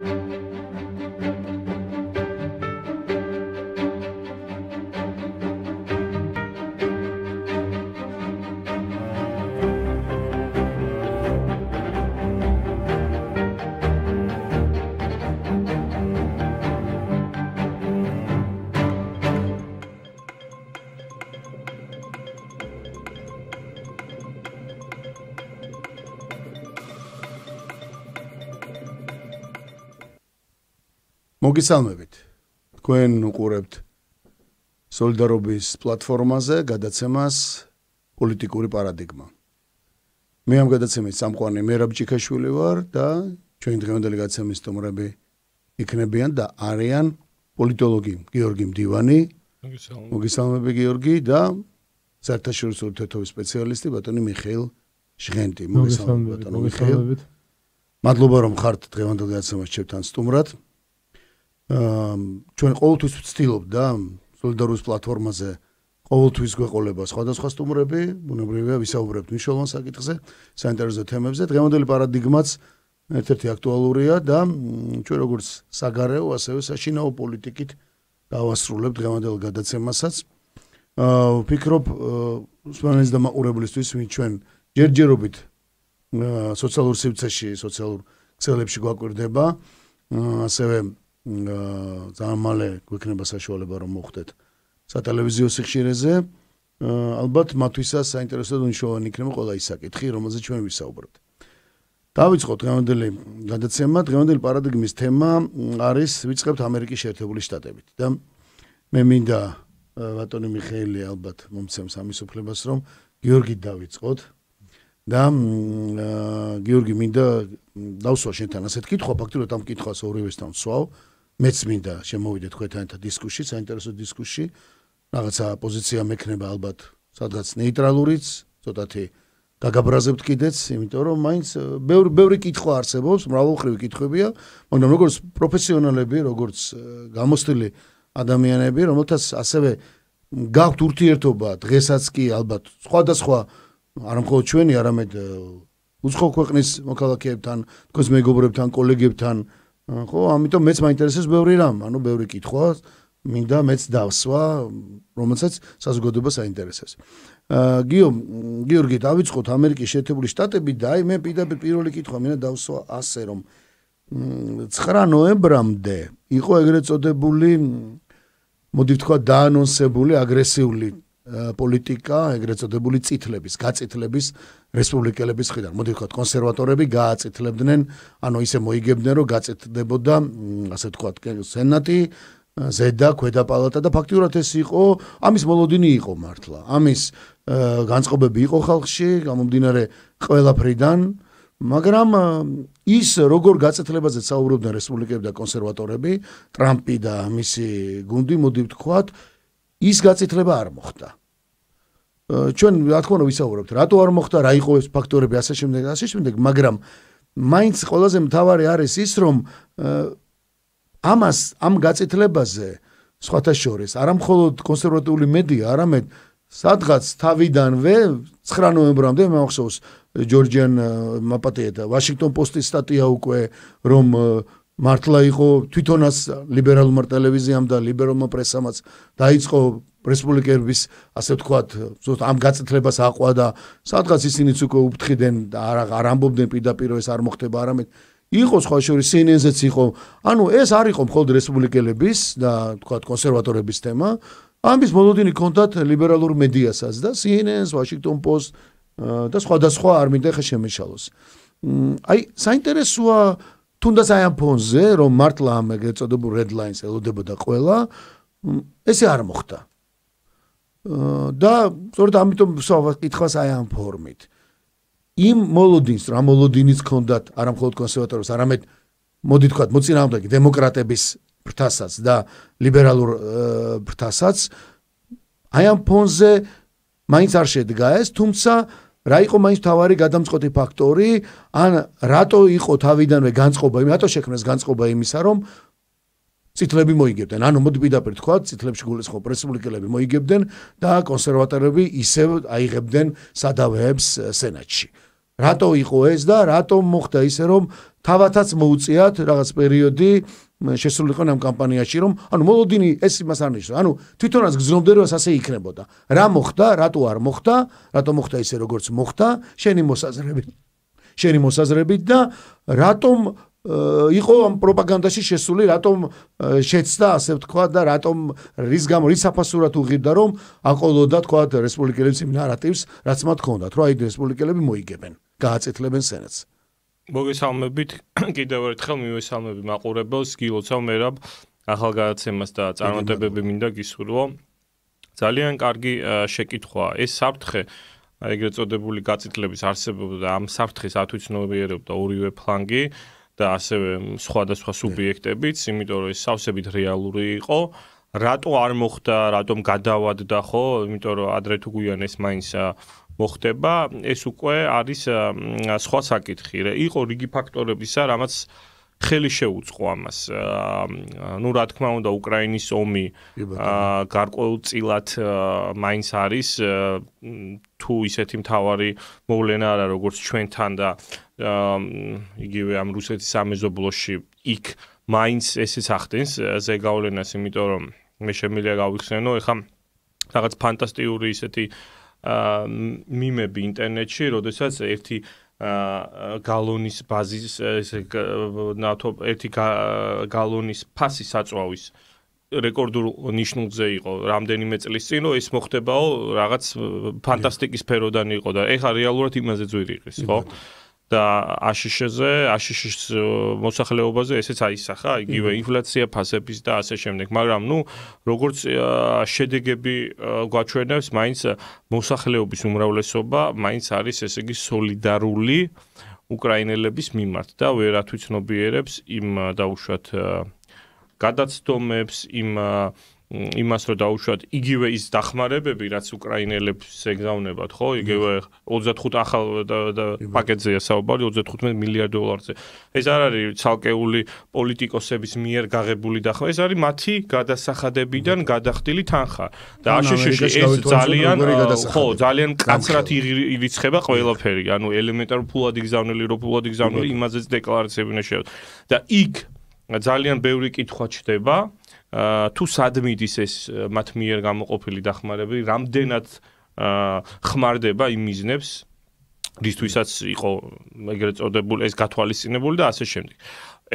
thank you მოგესალმებით. თქვენ უყურებთ სოლიდარობის პლატფორმაზე გადაცემას პოლიტიკური პარადიგმა. მე ამ გადაცემის სამყარო მერაბ ჭიქაშვილი ვარ და ჩვენ დღევანდელი გადაცემის სტუმრები იქნებიან და არიან პოლიტოლოგი გიორგი მდივანი. მოგესალმებით. მოგესალმებით გიორგი და საერთაშორისო ურთიერთობის სპეციალისტი ბატონი მიხეილ ჟღენტი. მოგესალმებით. მოგესალმებით. მადლობა რომ ხართ დღევანდელ გადაცემას ჩვენთან სტუმრად. ჩვენ ყოველთვის ვცდილობდა სოლიდარობის პლატფორმაზე ყოველთვის გვეყოლება სხვადასხვა სტუმრები, ბუნებრივია, ვისაუბრებთ მნიშვნელოვან საკითხზე, საინტერესო თემებზე, დღევანდელი პარადიგმაც ერთ-ერთი აქტუალურია და ჩვენ როგორც საგარეო, ასევე საშინაო პოლიტიკით გავასრულებთ დღევანდელ გადაცემასაც. აა ვფიქრობ, სპარენის დამაყურებლისთვის, ვინ ჩვენ ჯერჯერობით სოციალურ სივრცეში, სოციალურ ქსელებში გვაკვირდება, ასევე აა ძალიან მალე გვექნება საშუალება რომ მოხვდეთ სატელევიზიო სიხშირეზე ალბათ მათთვისაც საინტერესოა უნშოვანი იქნება ყველა ის საკითხი რომელზეც ჩვენ ვისაუბრებთ დავიწყოთ დღევანდელი გადაცემა დღევანდელი პარადიგმის თემა არის ვიწყებთ ამერიკის შეერთებული შტატებით და მე მინდა ბატონი მიხეილი ალბათ მომცემს ამის უფლებას რომ გიორგი დავიწყოთ და გიორგი მინდა დავსვა შენთან ასეთ კითხვა ფაქტობრივად ამ კითხვას ორივესთან ვსვავ მეც მინდა შემოვიდეთ თქვენთან ერთად დისკუსში, საინტერესო დისკუსში. რაღაცა პოზიცია მექნება ალბათ, სადღაც ნეიტრალურიც, ცოტათი გაგაბრაზებთ კიდეც, იმიტომ რომ მაინც ბევრი ბევრი კითხვა არსებობს, მრავალხრივი კითხვებია, მაგრამ როგორც პროფესიონალები, როგორც გამოსტილი ადამიანები, რომელთაც ასევე გაქვთ ურთიერთობა დღესაც კი ალბათ სხვადასხვა არამხოლოდ ჩვენი, არამედ უცხო ქვეყნის მოქალაქეებთან, თქოს მეგობრებთან, კოლეგებთან, ხო, ამიტომ მეც მაინტერესებს ბევრი რამ, ანუ ბევრი კითხვა მინდა მეც დავსვა, რომელსაც საზოგადოება საინტერესებს. აა გიო, გიორგი, დავიწყოთ ამერიკის შეერთებული შტატები და აი მე პირდაპირ პირველი კითხვა მინდა დავსვა ასე რომ 9 ნოემბრამდე იყო ეგრეთ წოდებული მოდი ვთქვა დაანონსებული აგრესიული პოლიტიკა, ეგრეთ წოდებული წითლების, გაწითლების რესპუბლიკელების ხრიდან. მოდი ვთქვათ, კონსერვატორები გააწითლებდნენ, ანუ ისე მოიგებდნენ, რომ გაწითდებოდა, ასე ვთქვათ, სენატი, ზედა, ქვედა პალატა და ფაქტიურად ეს იყო ამის მოლოდინი იყო მართლა. ამის განწყობები იყო ხალხში, გამომდინარე ყველა ფრიდან, მაგრამ ის როგორ გაწეთლებაზე საუბრობდნენ რესპუბლიკები და კონსერვატორები, ტრამპი და მისი გუნდი, მოდი ვთქვათ, ის გაწეთლება არ მოხდა. ჩვენ რა თქმა უნდა ვისაუბრებთ, რატო არ მოხდა, რა იყო ეს ფაქტორები ასე შემდეგ, ასე შემდეგ, მაგრამ მაინც ყველაზე მთავარი არის ის, რომ ამას ამ გაწითლებაზე სხვათა შორის, არამხოლოდ კონსერვატიული მედია, არამედ სადღაც თავიდანვე 9 ნოემბრამდე მახსოვს ჯორჯიან მაპატეიდა ვაშინგტონ პოსტის სტატია უკვე რომ მართლა იყო თვითონას ლიბერალურ ტელევიზიამ და ლიბერალურ პრესამაც დაიწყო რესპუბლიკერების ასე ვთქვათ ზუსტ ამ გაწეთლებას აყვა და სადღაც ისინიც უკვე უფთხიდნენ და არ არ ამბობდნენ პირდაპირ ეს არ მოხდება არამედ იყო სხვა შორის CNN-ზეც იყო ანუ ეს არ იყო მხოლოდ რესპუბლიკელების და ვთქვათ კონსერვატორების თემა ამის მოლოდინი კონტათ ლიბერალურ მედიასაც და CNN-ს, Washington Post და სხვადასხვა არ მინდა ხე შემეშალოს. აი საინტერესოა თუნდაც აი ამ ფონზე რომ მართლა ამ ეგეთ წოდებულ red lines ელოდებოდა ყველა ესე არ მოხდა. და სწორედ ამიტომ ვსვავა კითხვას აი ამ ფორმით. იმ მოლოდინს, რა მოლოდინის კონდათ არამხოლოდ კონსერვატორებს, არამედ მოდი თქვა მოცინაამდე დემოკრატების ფრთასაც და ლიბერალურ ფრთასაც აი ამ ფონზე მაინც არ შედგა ეს, თუმცა რა იყო მაინც თავარი გადამწყვეტი ფაქტორი, ან რატო იყო თავიდანვე განწყობა, რატო შექმნეს განწყობა იმისა, რომ ციტლები მოიგებდნენ. ანუ მოდი პირდაპირ თქვა, ციტლებში გულისხმობ რესპუბლიკელები მოიგებდნენ და კონსერვატორები ისევ აიღებდნენ სადავეებს სენატში. რატო იყო ეს და რატო მოხდა ისე რომ თავათაც მოუწიათ რაღაც პერიოდი შესულიყვნენ ამ კამპანიაში რომ ანუ მოლოდინი ეს იმას არ ნიშნავს ანუ თვითონაც გზნობდნენ რომ ასე იქნებოდა რა მოხდა რატო არ მოხდა რატო მოხდა ისე როგორც მოხდა შენი მოსაზრებით შენი მოსაზრებით და რატომ იყო ამ პროპაგანდაში შესული, რატომ შეცდა, ასე ვთქვა და რატომ რის გამო რის საფასურად უღირდა რომ აყოლოდა თქვა რესპუბლიკელების ნარატივს, რაც მათ ქონდათ, რომ აი რესპუბლიკელები მოიგებენ, გააცეთლებენ სენატს. მოგესალმებით, კიდევ ერთხელ მივესალმები მაყურებელს, გილოცავ მერაბ ახალგაზრდებს და წარმოდებები მინდა გისურვო. ძალიან კარგი შეკითხვაა ეს საფრთხე ეგრეთ წოდებული გაცეთლების არსებობა და ამ საფრთხეს ათვისნობიერებდა ორივე ფლანგი. და ასევე სხვადასხვა სუბიექტებიც, იმიტომ რომ ეს სავსებით რეალური იყო. რატო არ მოხდა, რატომ გადავადდა ხო? იმიტომ რომ ადრე თუ გვიან ეს მაინც მოხდება, ეს უკვე არის სხვა საკითხი. იყო რიგი ფაქტორებისა, რამაც ხელი შეუწყო ამას. ნუ რა თქმა უნდა უკრაინის ომი გარკვეულწილად მაინც არის თუ ისეთი მთავარი მოვლენა არა როგორც ჩვენთან და იგივე ამ რუსეთის სამეზობლოში იქ მაინც ესეც ახდენს ზეგავლენას, იმიტომ რომ მე შემიძლია გავიხსენო, ეხა რაღაც ფანტასტიკური ისეთი მიმები ინტერნეტში, როდესაც ერთი галонის ბაზის ესე ნათო ერთი галонის ფასი საწვავის რეკორდულ ნიშნულზე იყო რამდენიმე წლის წინ, ის მოხდებაო რაღაც ფანტასტიკის სფეროდან იყო და ეხა რეალურად იმაზე ძვირიყის, ხო? და აშშ-ზე, აშშ-ის მოსახლეობაზე ესეც აისახა, იგივე ინფლაცია ფასების და ასე შემდეგ, მაგრამ ნუ როგორც შედეგები გვაჩვენებს, მაინც მოსახლეობის უმრავლესობა მაინც არის ესე იგი солиდარული უკრაინელების მიმართ და ვერათვითნობიერებს იმ დაუშვათ გადაცდომებს იმ იმას რომ დაუშვათ იგივე ის დახმარებები რაც უკრაინელებს ეგზავნებათ ხო იგივე 35 ახალ პაკეტზეა საუბარი 35 მილიარდ დოლარზე ეს არ არის ცალკეული პოლიტიკოსების მიერ გაღებული დახმა ეს არის მათი გადასახადებიდან გადახდილი თანხა და აშშშ ეს ძალიან ხო ძალიან კაცრად ირიცხება ყველაფერი ანუ ელემენტარ ფულად იგზავნელი რო ფულად იგზავნელი იმაზეც დეკლარაციები ნიშნავს და იქ ძალიან ბევრი კითხვა ჩდება თუ სად მიდის ეს მათ მიერ გამოყოფილი დახმარები, რამდენად ხმარდება იმიზნებს რისთვისაც იყო ეგრეთ წოდებული ეს გათვალისწინებული და ასე შემდეგ.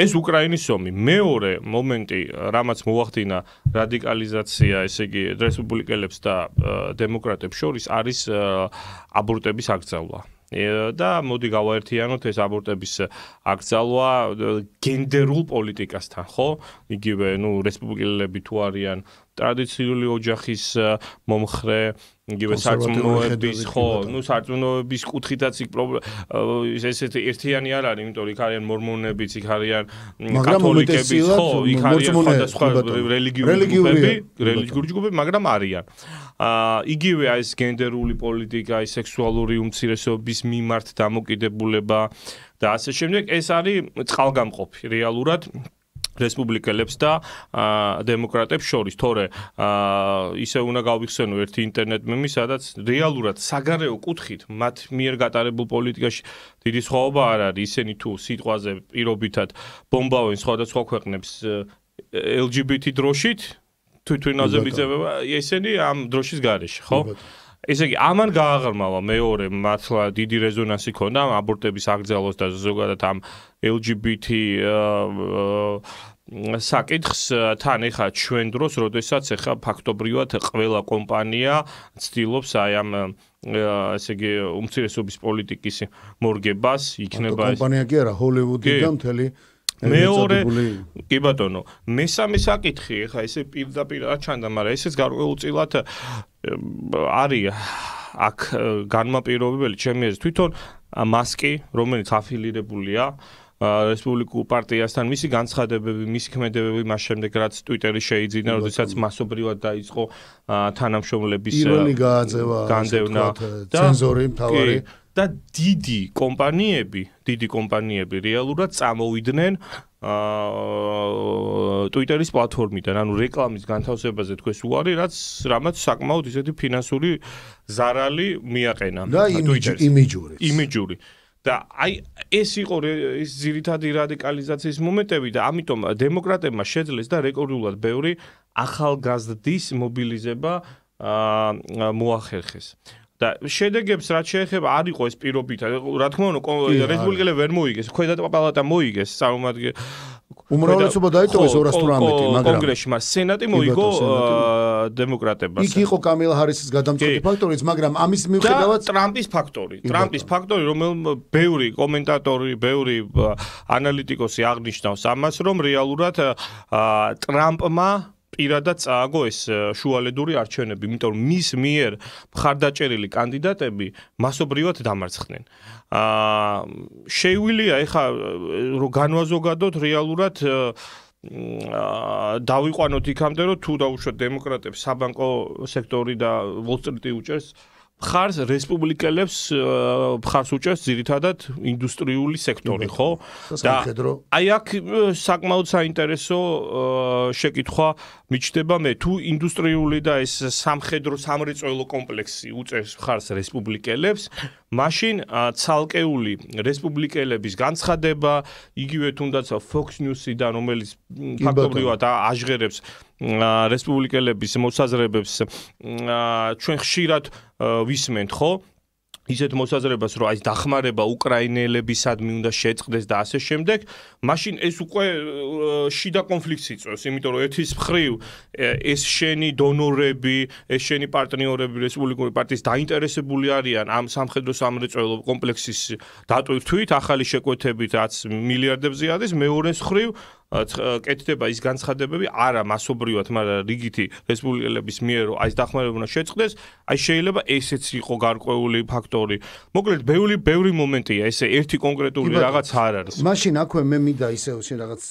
ეს უკრაინის ომი მეორე მომენტი, რამაც მოახდინა რადიკალიზაცია, ესე იგი რესპუბლიკელებს და დემოკრატებს შორის არის აბორტების აკრძალვა. და მოდი გავაერთიანოთ ეს აბორტების აკრძალვა გენდერულ პოლიტიკასთან, ხო? იგივე, ну, რესპუბლიკელები თუ არიან ტრადიციული ოჯახის მომხრე, იგივე საწმუნოების ხო, ну საწმუნოების კუთხითაც იქ პრობლემა ესეთი ერთიანი არ არის, იმიტომ რომ იქ არიან მორმონებიც, იქ არიან კათოლიკები, ხო, იქ არიან სხვა რელიგიური გუბები, რელიგიური გუბები, მაგრამ არიან. აა იგივე ეს გენდერული პოლიტიკა, ეს სექსუალური უმცირესობის მიმართ დამოკიდებულება და ასე შემდეგ, ეს არის წყალგამყოფი რეალურად. რესპუბლიკელებს და დემოკრატებს შორის, თორე ისე უნდა გავიხსენო ერთი ინტერნეტ მემი, სადაც რეალურად საგარეო კუთხით მათ მიერ გატარებულ პოლიტიკაში დიდი სხვაობა არ არის, ისენი თუ სიტყვაზე პირობითად ბომბავენ სხვადასხვა ქვეყნებს LGBT დროშით, თვითონაზე მიწევება, ესენი ამ დროშის გარეშე, ხო? ალბათ ესე იგი, ამან გააღრმავა მეორე მართლა დიდი რეზონანსი ქონდა ამ აბორტების აკრძალვას და ზოგადად ამ LGBT საკითხს თან ეხა ჩვენ დროს, როდესაც ეხა ფაქტობრივად ყველა კომპანია ცდილობს აი ამ ესე იგი უმცირესობის პოლიტიკის მორგებას, იქნება ეს კომპანია კი არა, ჰოლივუდი და მთელი მეორე კი ბატონო მესამე საკითხი ხა ესე პირდაპირ რა ჩანდა მაგრამ ესეც გარკვეულწილად არის აქ განმაპირობებელი ჩემი ეს თვითონ მასკი რომელიც აფილირებულია რესპუბლიკურ პარტიასთან მისი განცხადებები, მისი ქმედებები მას შემდეგ რაც ტვიტერი შეიძინა, როდესაც მასობრივად დაიწყო თანამშრომლების განდევნა და ცენზორი მთავარი და დიდი კომპანიები, დიდი კომპანიები რეალურად წამოვიდნენ აა Twitter-ის პლატფორმიდან, ანუ რეკლამის განთავსებაზე თქვენ უარი, რაც რამაც საკმაოდ ისეთი ფინანსური ზარალი მიაყენა Twitter-ის იმიჯური. იმიჯური. და აი ეს იყო ეს ძირითადი რადიკალიზაციის მომენტები და ამიტომ დემოკრატებმა შეძლეს და რეკორდულად ბევრი ახალგაზრდის მობილიზება აა მოახერხეს. აა და შედეგებს რაც შეეხება არ იყო ეს პირობითად რა თქმა უნდა რესპუბლიკელებს ვერ მოიგეს ქვედა პალატა მოიგეს საუმადგე უმრავლესობა დაიტოვეს 218 მაგრამ კონგრესში მას სენატი მოიგო დემოკრატებას იქ იყო კამილ ჰარისის გადამწყვეტი ფაქტორიც მაგრამ ამის მიუხედავად ტრამპის ფაქტორი ტრამპის ფაქტორი რომელ ბევრი კომენტატორი ბევრი ანალიტიკოსი აღნიშნავს ამას რომ რეალურად ტრამპმა პირადად წააგო ეს შუალედური არჩევნები, იმიტომ რომ მის მიერ მხარდაჭერილი კანდიდატები მასობრივად დამარცხდნენ. აა შეიძლება ეხა რომ განვაზოგადოთ რეალურად აა დავიყვანოთ იქამდე რომ თუ დაუშვათ დემოკრატებს საბანკო სექტორი და უოლ-სტრიტი უჭერს აა ხარს რესპუბლიკელებს ხარს უჭერს ძირითადად ინდუსტრიული სექტორი, ხო? და აი აქ საკმაოდ საინტერესო შეკითხვა მიჩდება მე, თუ ინდუსტრიული და ეს სამხედრო სამრეწველო კომპლექსი უწევს ხარს რესპუბლიკელებს, მაშინ ცალკეული რესპუბლიკელების განცხადება, იგივე თუნდაც Fox News-დან, რომელიც ფაქტობრივად აჟღერებს რესპუბლიკელების მოსაზრებებს, ჩვენ ხშირად ვისმენთ, ხო? ისეთ მოსაზრებას, რომ აი დახმარება უკრაინელებისადმი უნდა შეწყდეს და ასე შემდეგ, მაშინ ეს უკვე შიდა კონფლიქტს იწვევს, იმიტომ რომ ერთის მხრივ ეს შენი დონორები, ეს შენი პარტნიორები რესპუბლიკური პარტიის დაინტერესებული არიან ამ სამხედრო სამრეწველო კომპლექსის დატვირთვით, ახალი შეკვეთებით, რაც მილიარდებზე არის, მეორე მხრივ კეთდება ის განცხადებები არა მასობრივად, მაგრამ რიგითი რესპუბლიკელების მიერ აი ეს დახმარებונה შეწყდეს, აი შეიძლება ესეც იყო გარკვეული ფაქტორი. მოკლედ ბევრი ბევრი მომენტია, ესე ერთი კონკრეტული რაღაც არ არის. მაშინ აქვე მე მინდა ისევ შენ რაღაც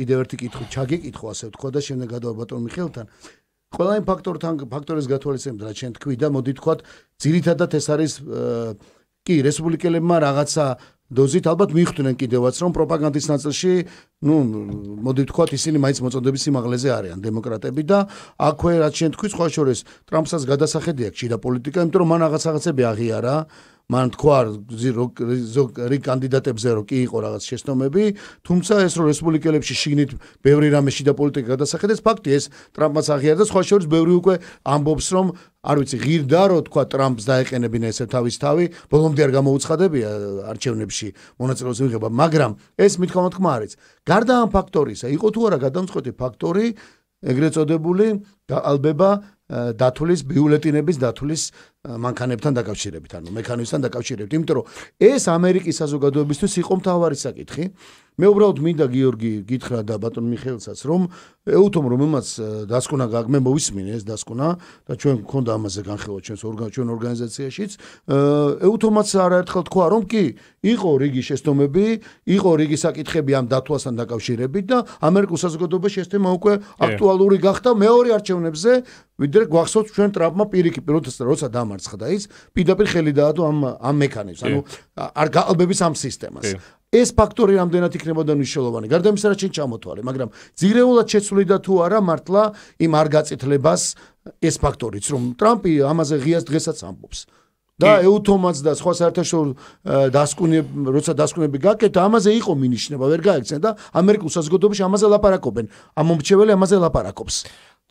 კიდევ ერთი კითხვა ჩაგეკითხო ასე ვთქვა და შემდეგ გადავა ბატონ მიხელთან. ყველა იმ ფაქტორთან ფაქტორებს გათვალისწინებთ რა შენ თქვი და მოდი თქვა ძირითადად ეს არის კი რესპუბლიკელებმა რაღაცა დოზით ალბათ მიხვდნენ კიდევაც რომ პროპაგანდის ნაწილში ну, მოდი თქვა, ისინი მაინც მოწოდების სიმაღლეზე არიან დემოკრატები და აქვე რაც შენ თქვი, სხვა შორის ტრამპსაც გადასახედი აქვს შიდა პოლიტიკა, იმიტომ რომ მან რაღაც რაღაცები აღიარა, მან თქვა რი კანდიდატებზე რო კი იყო რაღაც შეცნობები, თუმცა ეს რო რესპუბლიკელებში შიგნით ბევრი რამეში და პოლიტიკა გადასახედეს, ფაქტი ეს ტრამპმაც აღიარა, სხვა შორის ბევრი უკვე ამბობს რომ არ ვიცი, ღირდა რო თქვა ტრამპს დაეყენებინა ესე თავის თავი, ბოლომდე არ გამოუცხადებია არჩევნებში მონაწილეობის მიღება, მაგრამ ეს მითქმა-მოთქმა არის. გარდა ამ ფაქტორისა, იყო თუ არა გადამწყვეტი ფაქტორი ეგრეთ წოდებული გაალბება დათulis ბიულეტინების დათulis მანქანებთან დაკავშირებით, ანუ მექანიზმთან დაკავშირებით, იმიტომ რომ ეს ამერიკის საზოგადოებისთვის იყო მთავარი საკითხი. მე უბრალოდ მინდა გიორგი გითხრა და ბატონ მიხელსაც, რომ ეუთომ რომ იმას დასკვნა გაგმე მოვისმინე ეს დასკვნა და ჩვენ გქონდა ამაზე განხილვა ჩვენს ჩვენ ორგანიზაციაშიც, ეუთომაც არაერთხელ თქვა რომ კი, იყო რიგი შეცდომები, იყო რიგი საკითხები ამ დათვასთან დაკავშირებით და ამერიკის საზოგადოება შეცდომა უკვე აქტუალური გახდა მეორე არჩევნებზე, ვიდრე გვახსოვს ჩვენ ტრამპმა პირიქით, როდესაც როცა დამ დამარცხდა ის პირდაპირ ხელი დაადო ამ ამ მექანიზმს ანუ არ გაალბების ამ სისტემას ეს ფაქტორი რამდენად იქნებოდა მნიშვნელოვანი გარდა იმისა რაც შენ ჩამოთვალე მაგრამ ძირეულად შეცვლიდა თუ არა მართლა იმ არ გაწითლებას ეს ფაქტორიც რომ ტრამპი ამაზე ღიას დღესაც ამბობს და ეუთომაც და სხვა საერთაშორისო დასკვნებ როცა დასკვნები გაკეთა ამაზე იყო მინიშნება ვერ გააქცენ და ამერიკულ საზოგადოებაში ამაზე ლაპარაკობენ ამ მომრჩეველი ამაზე ლაპარაკობს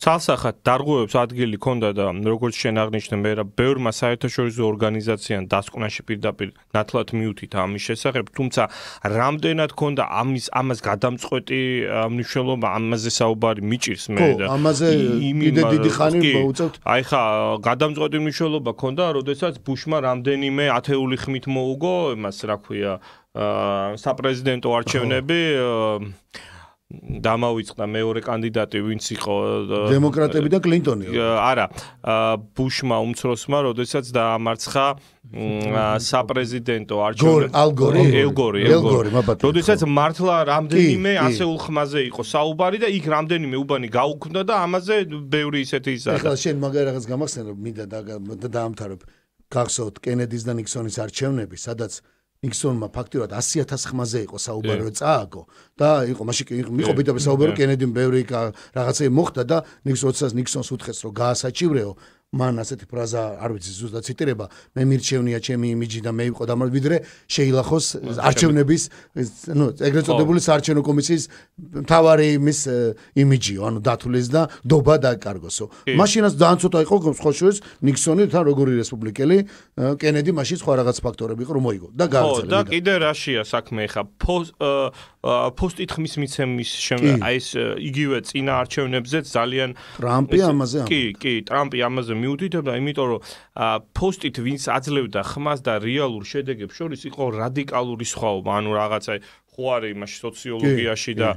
ცალსახად დარგოებს ადგილი ქონდა და როგორც შენ აღნიშნე მე რა ბევრმა საერთაშორისო ორგანიზაციამ დასკვნაში პირდაპირ ნათლად მიუთითა ამის შესახებ, თუმცა რამდენად ქონდა ამის ამას გადამწყვეტი მნიშვნელობა ამაზე საუბარი მიჭირს მე და ამაზე მიდე დიდი ხანი მოუწევთ. აი ხა გადამწყვეტი მნიშვნელობა ქონდა, როდესაც ბუშმა რამდენიმე ათეული ხმით მოუგო, იმას რა ქვია, აა საპრეზიდენტო არჩევნები აა დამავიწყდა მეორე კანდიდატი ვინც იყო დემოკრატები და კლინტონი არა ბუშმა უმცროსმა როდესაც დაამარცხა საპრეზიდენტო არჩევნებში ალგორი ელგორი ელგორი მაბათო როდესაც მართლა რამდენიმე ასეულ ხმაზე იყო საუბარი და იქ რამდენიმე უბანი გაუქმდა და ამაზე ბევრი ისეთი ისაა ახლა შენ მაგარი რაღაც გამახსენებ მინდა და დაამთავრებ გახსოვთ კენედის და ნიქსონის არჩევნები სადაც ნიქსონმა ფაქტიურად 100000-ზე იყო საუბარი წააგო და იყო მაშინ კი იყო ბიდა საუბარი კენედიმ ბევრი რაღაცა მოხდა და ნიქსონს ნიქსონს უთხეს რომ გაასაჭიროო მან ასეთი ფრაზა არ ვიცი ზუსტად ციტირება მე მირჩევნია ჩემი იმიჯი და მე ვიყო დამარ ვიდრე შეილახოს არჩევნების ну ეგრეთ წოდებული საარჩევნო კომისიის მთავარი იმის იმიჯიო ანუ დათulis და დობა დაკარგოსო მაშინაც ძალიან ცოტა იყო ხოშურის ნიქსონი თან როგორი რესპუბლიკელი კენედი მაშინ სხვა რაღაც ფაქტორები იყო რომ მოიგო და გააგრძელა ხო და კიდე რაშია საქმე ხა პოსტით ხმის მიცემის აი ეს იგივე ძინა არჩევნებზე ძალიან ტრამპი ამაზე ამბობს. კი, კი, ტრამპი ამაზე მიუთითებდა, იმიტომ რომ პოსტით ვინც აძლევდა ხმას და რეალურ შედეგებს შორის იყო რადიკალური სხვაობა, ანუ რაღაცა ხوارი იმაში სოციოლოგიაში და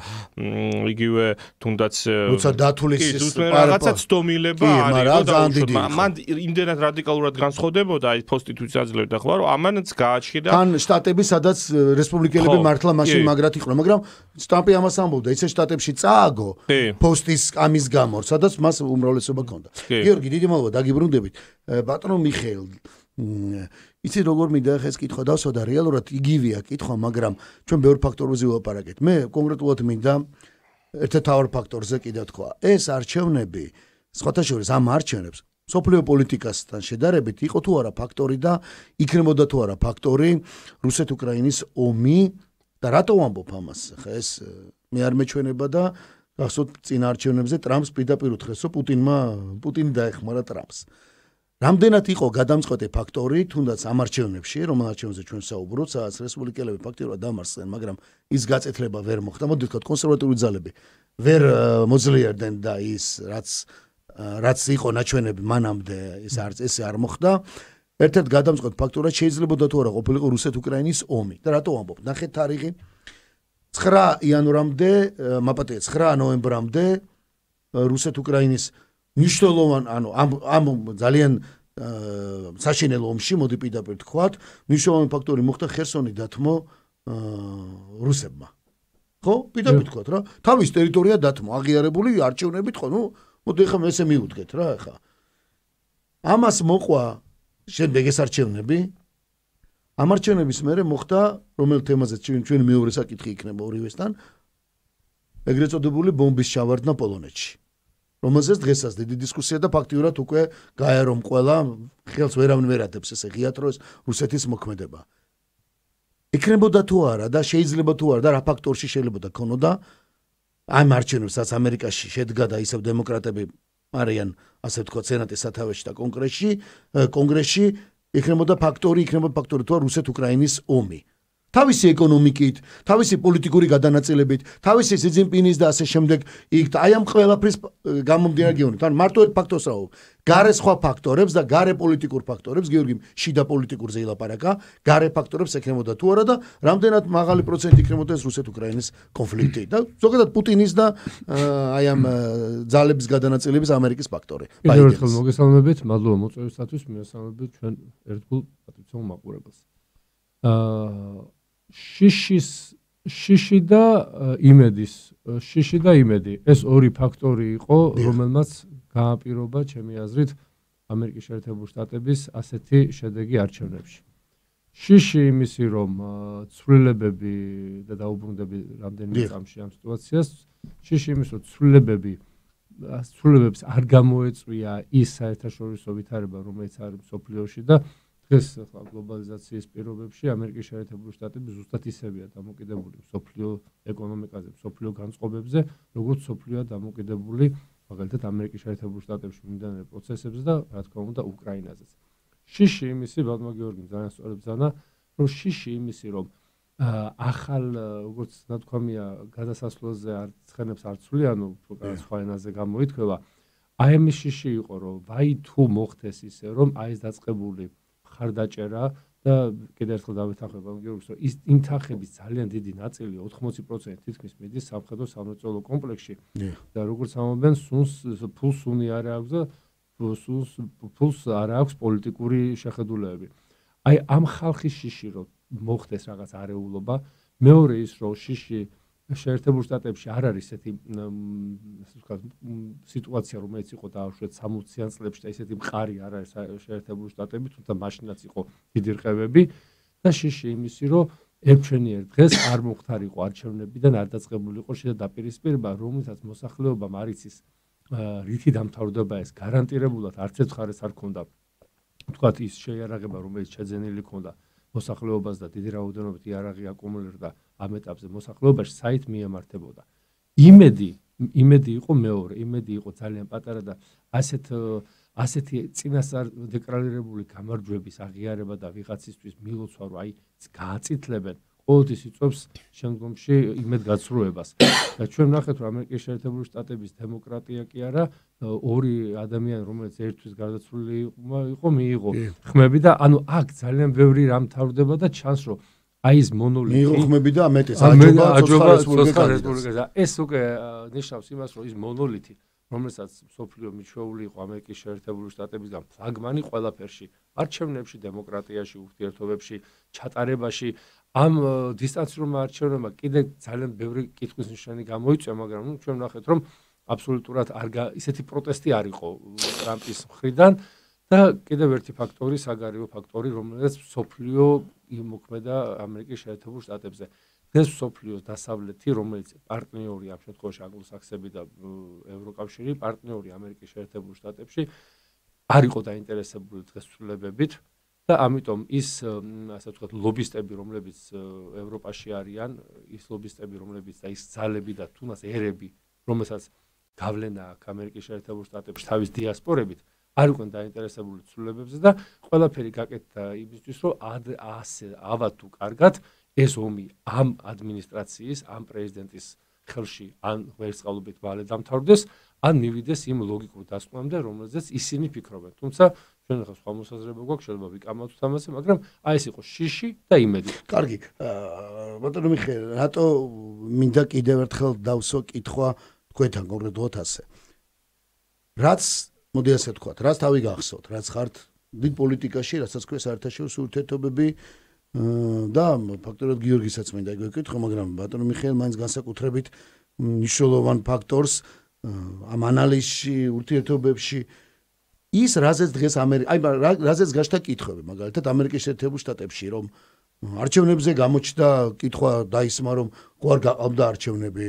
იგივე თუნდაც როცა დათulis პარაცა ცდომილება არის და მან იმდენად რადიკალურად განსხოვდებოდა აი პოსტიტუციაზლებდა ხო რომ ამანც გააჩქირა თან შტატები სადაც რესპუბლიკელები მართლა მაშინ მაგრათ იყო მაგრამ სტამპი ამას ამბობდა ისე შტატებში წააგო პოსტის ამის გამო სადაც მას უმრავლესობა ჰქონდა გიორგი დიდი მადლობა დაგიბრუნდებით ბატონო მიხეილ იცი როგორ მინდა ეს კითხვა დასოდა რეალურად იგივეა კითხვა მაგრამ ჩვენ ბევრ ფაქტორებზე ვაპარაკეთ მე კონკრეტულად მინდა ერთ თავარ ფაქტორზე კიდე თქვა ეს არჩევნები სხვათაშორის ამ არჩევნებს სოფლიო პოლიტიკასთან შედარებით იყო თუ არა ფაქტორი და იქნებოდა თუ არა ფაქტორი რუსეთ-უკრაინის ომი და რატო ვამბობ ამას ხა ეს მე არ მეჩვენება და გახსოვთ წინ არჩევნებზე ტრამპს პირდაპირ უთხრეს რომ პუტინმა პუტინი დაეხმარა ტრამპს რამდენად იყო გადამწყვეტი ფაქტორი თუნდაც ამ არჩევნებში, რომ არჩევნებზე ჩვენ საუბრობთ, სადაც რესპუბლიკელები ფაქტობრივად დამარცხდნენ, მაგრამ ის გაწეთლება ვერ მოხდა. მოდი ვთქვათ, კონსერვატიული ძალები ვერ მოძლიერდნენ და ის რაც რაც იყო ნაჩვენები მანამდე ეს არ ეს არ მოხდა. ერთად გადამწყვეტ ფაქტორად შეიძლებოდა თუ არა ყოფილიყო რუსეთ-უკრაინის ომი. და რატო ამბობ? ნახეთ თარიღი. 9 იანვრამდე, მაპატია 9 ნოემბრამდე რუსეთ-უკრაინის მნიშვნელოვან ანუ ამ ამ ძალიან საშენელო ომში მოდი პირდაპირ თქვათ მნიშვნელოვანი ფაქტორი მოხდა ხერსონი დათმო რუსებმა ხო პირდაპირ თქვათ რა თავის ტერიტორია დათმო აღიარებული არჩევნებით ხო ნუ მოდი ხომ ესე მიუდგეთ რა ხა ამას მოყვა შემდეგ ეს არჩევნები ამ არჩევნების მერე მოხდა რომელ თემაზე ჩვენ ჩვენ მეორე საკითხი იქნება ორივესთან ეგრეთ წოდებული ბომბის ჩავარდნა პოლონეთში. რომელზეც დღესაც დიდი დისკუსია და ფაქტიურად უკვე გაა რომ ყველა ხელს ვერავინ ვერ ადებს ესე ღიატროს რუსეთის მოქმედება. ეკრემოდა თუ არა და შეიძლება თუ არა და რა ფაქტორში შეიძლება და ქონოდა აი მარჩენებსაც ამერიკაში შედგა და ისევ დემოკრატები არიან ასე თქვა სენატის სათავეში და კონგრესში კონგრესში ეკრემოდა ფაქტორი ეკრემოდა ფაქტორი თუ რუსეთ-უკრაინის ომი თავისი ეკონომიკით, თავისი პოლიტიკური გადანაწილებით, თავისი სიძინპინის და ასე შემდეგ, იქ აი ამ ყველაფრის გამომდინარე გეუბნით. ან მარტო ერთ ფაქტორს აუ. გარე სხვა ფაქტორებს და გარე პოლიტიკურ ფაქტორებს, გიორგი, შიდა პოლიტიკურ ზეილაპარაკა, გარე ფაქტორებს ექნებოდა თუ არა და რამდენად მაღალი პროცენტი ექნებოდა ეს რუსეთ-უკრაინის კონფლიქტი და ზოგადად პუტინის და აი ამ ძალების გადანაწილების ამერიკის ფაქტორი. ბაიდენს. ხო, მოგესალმებით, მადლობა მოწვევისთვის, მესალმებით ჩვენ ერთგულ პატრიციონ მაყურებელს. აა შიშის შიში და იმედის შიში და იმედი ეს ორი ფაქტორი იყო რომელმაც გააპირობა ჩემი აზრით ამერიკის შეერთებულ შტატების ასეთი შედეგი არჩევნებში შიში იმისი რომ ცვლილებები და დაუბრუნდები რამდენიმე წამში ამ სიტუაციას შიში იმის რომ ცვლილებები ცვლილებებს არ გამოეწვია ის საერთაშორისო ვითარება რომელიც არის სოფლიოში და დღეს ახლა გლობალიზაციის პირობებში ამერიკის შეერთებული შტატები ზუსტად ისევია დამოკიდებული სოფლიო ეკონომიკაზე, სოფლიო განწყობებზე, როგორც სოფლიოა დამოკიდებული მაგალითად ამერიკის შეერთებული შტატებში მიმდინარე პროცესებზე და რა თქმა უნდა უკრაინაზეც. შიში იმისი ბადმა გიორგი ძალიან სწორად ზანა, რომ შიში იმისი რომ ახალ როგორც თქვამია გადასასვლელზე არ ცხენებს არ ცვლი, ანუ სხვაენაზე გამოითქვევა. აი ამის შიში იყო რომ ვაი თუ მოხდეს ისე რომ აი ეს დაწቀბული ხარდაჭერა და კიდევ ერთხელ დავეთანხმება გიორგის რომ ის იმ თანხების ძალიან დიდი ნაწილი 80% თითქმის მიდის სამხედრო სამრეწველო კომპლექსში და როგორც ამობენ სუნს ფულს უნი არ აქვს და სუნს ფულს არ აქვს პოლიტიკური შეხედულებები აი ამ ხალხის შიში რომ მოხდეს რაღაც არეულობა მეორე ის რომ შიში შეერთებულ შტატებში არ არის ესეთი ასე ვთქვათ სიტუაცია რომელიც იყო დაახლოებით 60 ან წლებში და ესეთი მყარი არ არის შეერთებულ შტატებში თუმცა მაშინაც იყო დიდი რყევები და შეში იმისი რომ ერთშენიერ დღეს არ მომختار იყო არჩევნებიდან არ დაწყებული იყო შედა დაპირისპირება რომელსაც მოსახლეობა მარიცის რითი დამთავრდება ეს გარანტირებულად არც ერთ ხარეს არ ქონდა ვთქვათ ის შეიარაღება რომელიც შეძენილი ქონდა მოსახლეობას და დიდი რაოდენობით იარაღი აკუმულირდა და ამ ეტაპზე მოსახლეობაში საით მიემართებოდა. იმედი, იმედი იყო მეორე, იმედი იყო ძალიან პატარა და ასეთ ასეთი წინასწარ დეკლარირებული გამარჯვების აღიარება და ვიღაცისთვის მილოცვა რომ აი გააცითლებენ ყოველთვის იწევს შემდგომში იმედგაცრუებას და ჩვენ ნახეთ რომ ამერიკის შეერთებული შტატების დემოკრატია კი არა ორი ადამიანი რომელიც ერთვის გარდაცვლილი იყო მიიღო ხმები და ანუ აქ ძალიან ბევრი რამ თავდება და ჩანს რომ აი ეს მონოლითი მიღხმები და მეტეს აჯობა სოფლიო რესპუბლიკაზე ეს უკვე ნიშნავს იმას რომ ის მონოლითი რომელსაც სოფლიო მიჩეული იყო ამერიკის შეერთებული შტატებისგან ფლაგმანი ყველაფერში არჩევნებში დემოკრატიაში უფლებებში ჩატარებაში ამ э, დისტანციურმა არჩევნებმა კიდე ძალიან ბევრი კითხვის ნიშანი გამოიწვია მაგრამ ნუ ჩვენ ნახეთ რომ აბსოლუტურად არ ისეთი პროტესტი არ იყო э, ტრამპის მხრიდან და კიდევ ერთი ფაქტორი, საგარეო ფაქტორი, რომელიც სოფლიო იმოქმედა ამერიკის შეერთებულ შტატებში. ეს სოფლიოს დასავლეთი, რომელიც პარტნიორია ამ შემთხვევაში აგლოსაქსები და ევროკავშირი, პარტნიორია ამერიკის შეერთებულ შტატებში, არ იყო დაინტერესებული დღესრულებებით და ამიტომ ის, ასე ვთქვათ, ლობისტები, რომლებიც ევროპაში არიან, ის ლობისტები, რომლებიც და ის ძალები და თუნდაც ერები, რომელსაც გავლენა აქვს ამერიკის შეერთებულ შტატებში თავის დიასპორებით, არ უკან დაინტერესებული ცვლილებებზე და ყველაფერი გაკეთდა იმისთვის, რომ ად ასე ავა თუ კარგად ეს ომი ამ ადმინისტრაციის, ამ პრეზიდენტის ხელში ან ვერცხალობით მალე დამთავრდეს, ან მივიდეს იმ ლოგიკურ დასკვნამდე, რომელზეც ისინი ფიქრობენ. თუმცა ჩვენ ახლა სხვა მოსაზრება გვაქვს, შეიძლება ვიკამათოთ ამაზე, მაგრამ აი ეს იყო შიში და იმედი. კარგი, აა ბატონო მიხე, რატო მინდა კიდევ ერთხელ დავსო კითხვა თქვენთან კონკრეტულად ასე. რაც მოდი ასე ვთქვათ, რას თავი გახსოვთ, რაც ხართ დიდ პოლიტიკაში, რასაც ქვია საერთაშორისო ურთიერთობები და ფაქტორად გიორგისაც მინდა გეკითხო, მაგრამ ბატონო მიხეილ მაინც განსაკუთრებით მნიშვნელოვან ფაქტორს ამ ანალიზში, ურთიერთობებში ის რაზეც დღეს ამერიკა, აი რაზეც გაშთა კითხვები, მაგალითად ამერიკის შეერთებულ შტატებში, რომ არჩევნებზე გამოჩნდა კითხვა დაისმა რომ გوار გაყავდა არჩევნები,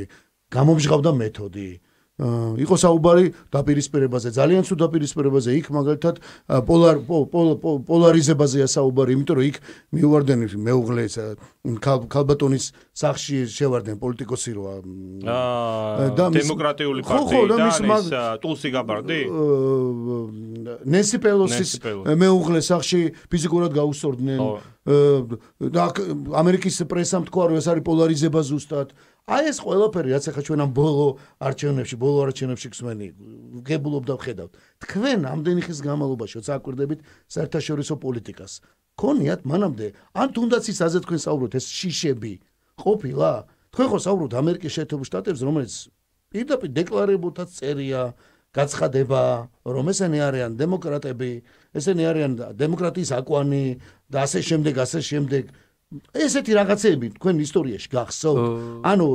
გამომჟღავდა მეთოდი, იყო საუბარი დაპირისპირებაზე, ძალიან ცუდ დაპირისპირებაზე, იქ მაგალითად პოლარ პოლარიზებაზეა საუბარი, იმიტომ რომ იქ მიუვარდენენ მეუღლეს ქალბატონის სახში შევარდნენ პოლიტიკოსი როა და დემოკრატიული პარტიის ტულსი გაბარდი? ნესი პელოსის მეუღლეს სახში ფიზიკურად გაუსორდნენ და ამერიკის პრესამ თქვა რომ ეს არის პოლარიზება ზუსტად აი ეს ყველაფერი რაც ახლა ჩვენ ამ ბოლო არჩევნებში, ბოლო არჩევნებში გსმენი, გებულობდა ხედავთ. თქვენ ამდენი ხის გამალობაშიც აკვირდებით საერთაშორისო პოლიტიკას. ქონიათ მანამდე, ან თუნდაც ის ასე თქვენ საუბრობთ ეს შიშები, ყოფილა? თქვენ ხო საუბრობთ ამერიკის შეერთებულ შტატებს, რომელიც პირდაპირ დეკლარებოთაც წერია გაცხადება, რომ ესენი არიან დემოკრატები, ესენი არიან დემოკრატიის აკვანი და ასე შემდეგ, ასე შემდეგ. ესეთი რაღაცები თქვენ ისტორიაში გახსოვთ? ანუ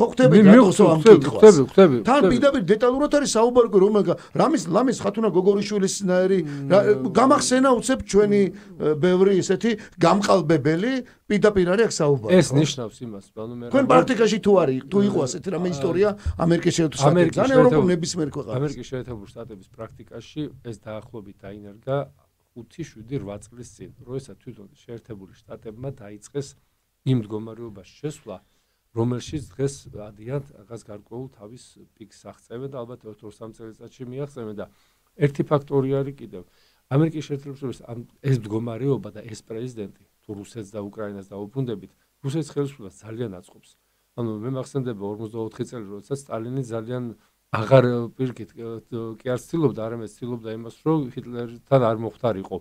ხო ხვდები რატოსო ამ კითხვას? თან პირდაპირ დეტალურად არის საუბარი რომ რამის ლამის ხათუნა გოგორიშვილისნაირი გამახსენა უცებ ჩვენი ბევრი ესეთი გამყალბებელი პირდაპირ არის აქ საუბარი. ეს ნიშნავს იმას, ანუ მე თქვენ პრაქტიკაში თუ არის, თუ იყო ასეთი რამე ისტორია ამერიკის შეერთებულ შტატებში, ზანე ევროპულ ნებისმიერ ქვეყანაში. ამერიკის შეერთებულ შტატების პრაქტიკაში ეს დაახლოებით დაინერგა 5-7-8 წლის წინ, როდესაც თვითონ შეერთებული შტატებმა დაიწყეს იმ მდგომარეობაში შესვლა, რომელშიც დღეს ადიან რაღაც გარკვეულ თავის პიკს აღწევენ და ალბათ 2-3 წელიწადში მიაღწევენ და ერთი ფაქტორი არის კიდევ. ამერიკის შეერთებული შტატების ამ ეს მდგომარეობა და ეს პრეზიდენტი თუ რუსეთს და უკრაინას დაუბრუნდებით, რუსეთის ხელისუფლება ძალიან აწყობს. ანუ მე მახსენდება 54 წელი, როდესაც სტალინი ძალიან აღარ პირგით კი არ ცდილობდა, არამედ ცდილობდა იმას, რომ ჰიტლერთან არ მოხდარიყო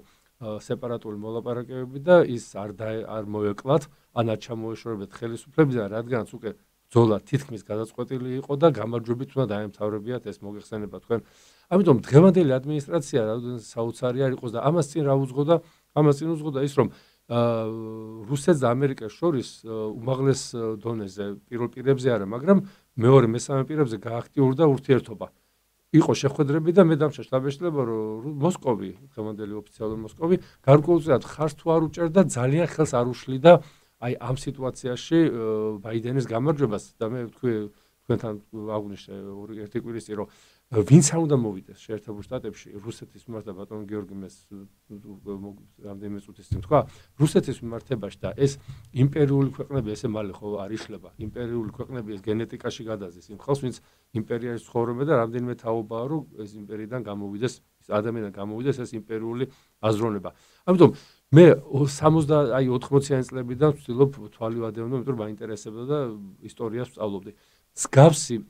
სეპარატული მოლაპარაკებები და ის არ არ მოეკლათ, ან არ ჩამოეშორებდეთ ხელისუფლებისგან, რადგანაც უკვე ბრძოლა თითქმის გადაწყვეტილი იყო და გამარჯვებით უნდა დაემთავრებიათ ეს მოგეხსენება თქვენ. ამიტომ დღევანდელი ადმინისტრაცია რადგანაც საოცარია იყოს და ამას წინ რა უძღოდა? ამას წინ უძღოდა ის, რომ ა რუსეთს და ამერიკას შორის უმაღლეს დონეზე პირველ პირებზე არა, მაგრამ მეორე მესამე პირებზე გააქტიურდა ურთიერთობა. იყო შეხვედრები და მე დამშა შტაბეშლებო მოსკოვი, დღევანდელი ოფიციალური მოსკოვი, გარკვეულწილად ხარს თუ არ უჭერდა, ძალიან ხელს არ უშლიდა აი ამ სიტუაციაში ბაიდენის გამარჯვებას და მე თქვი თქვენთან აგვნიშნე ორი ერთი კვირის წინ რომ ვინც არ უნდა მოვიდეს შეერთებულ შტატებში რუსეთის მიმართ და ბატონ გიორგი მეს რამდენიმე წუთის წინ თქვა რუსეთის მიმართებაში და ეს იმპერიული ქვეყნები ესე მალე ხო არ იშლება იმპერიული ქვეყნები ეს გენეტიკაში გადაზის იმ ხალხს ვინც იმპერიაში ცხოვრობა და რამდენიმე თაობაა რომ ეს იმპერიიდან გამოვიდეს ეს ადამიანი გამოვიდეს ეს იმპერიული აზროვნება ამიტომ მე 70 აი 80-იან წლებიდან ვცდილობ თვალი ვადევნო იმიტომ რომ მაინტერესებდა და ისტორიას ვწავლობდი მსგავსი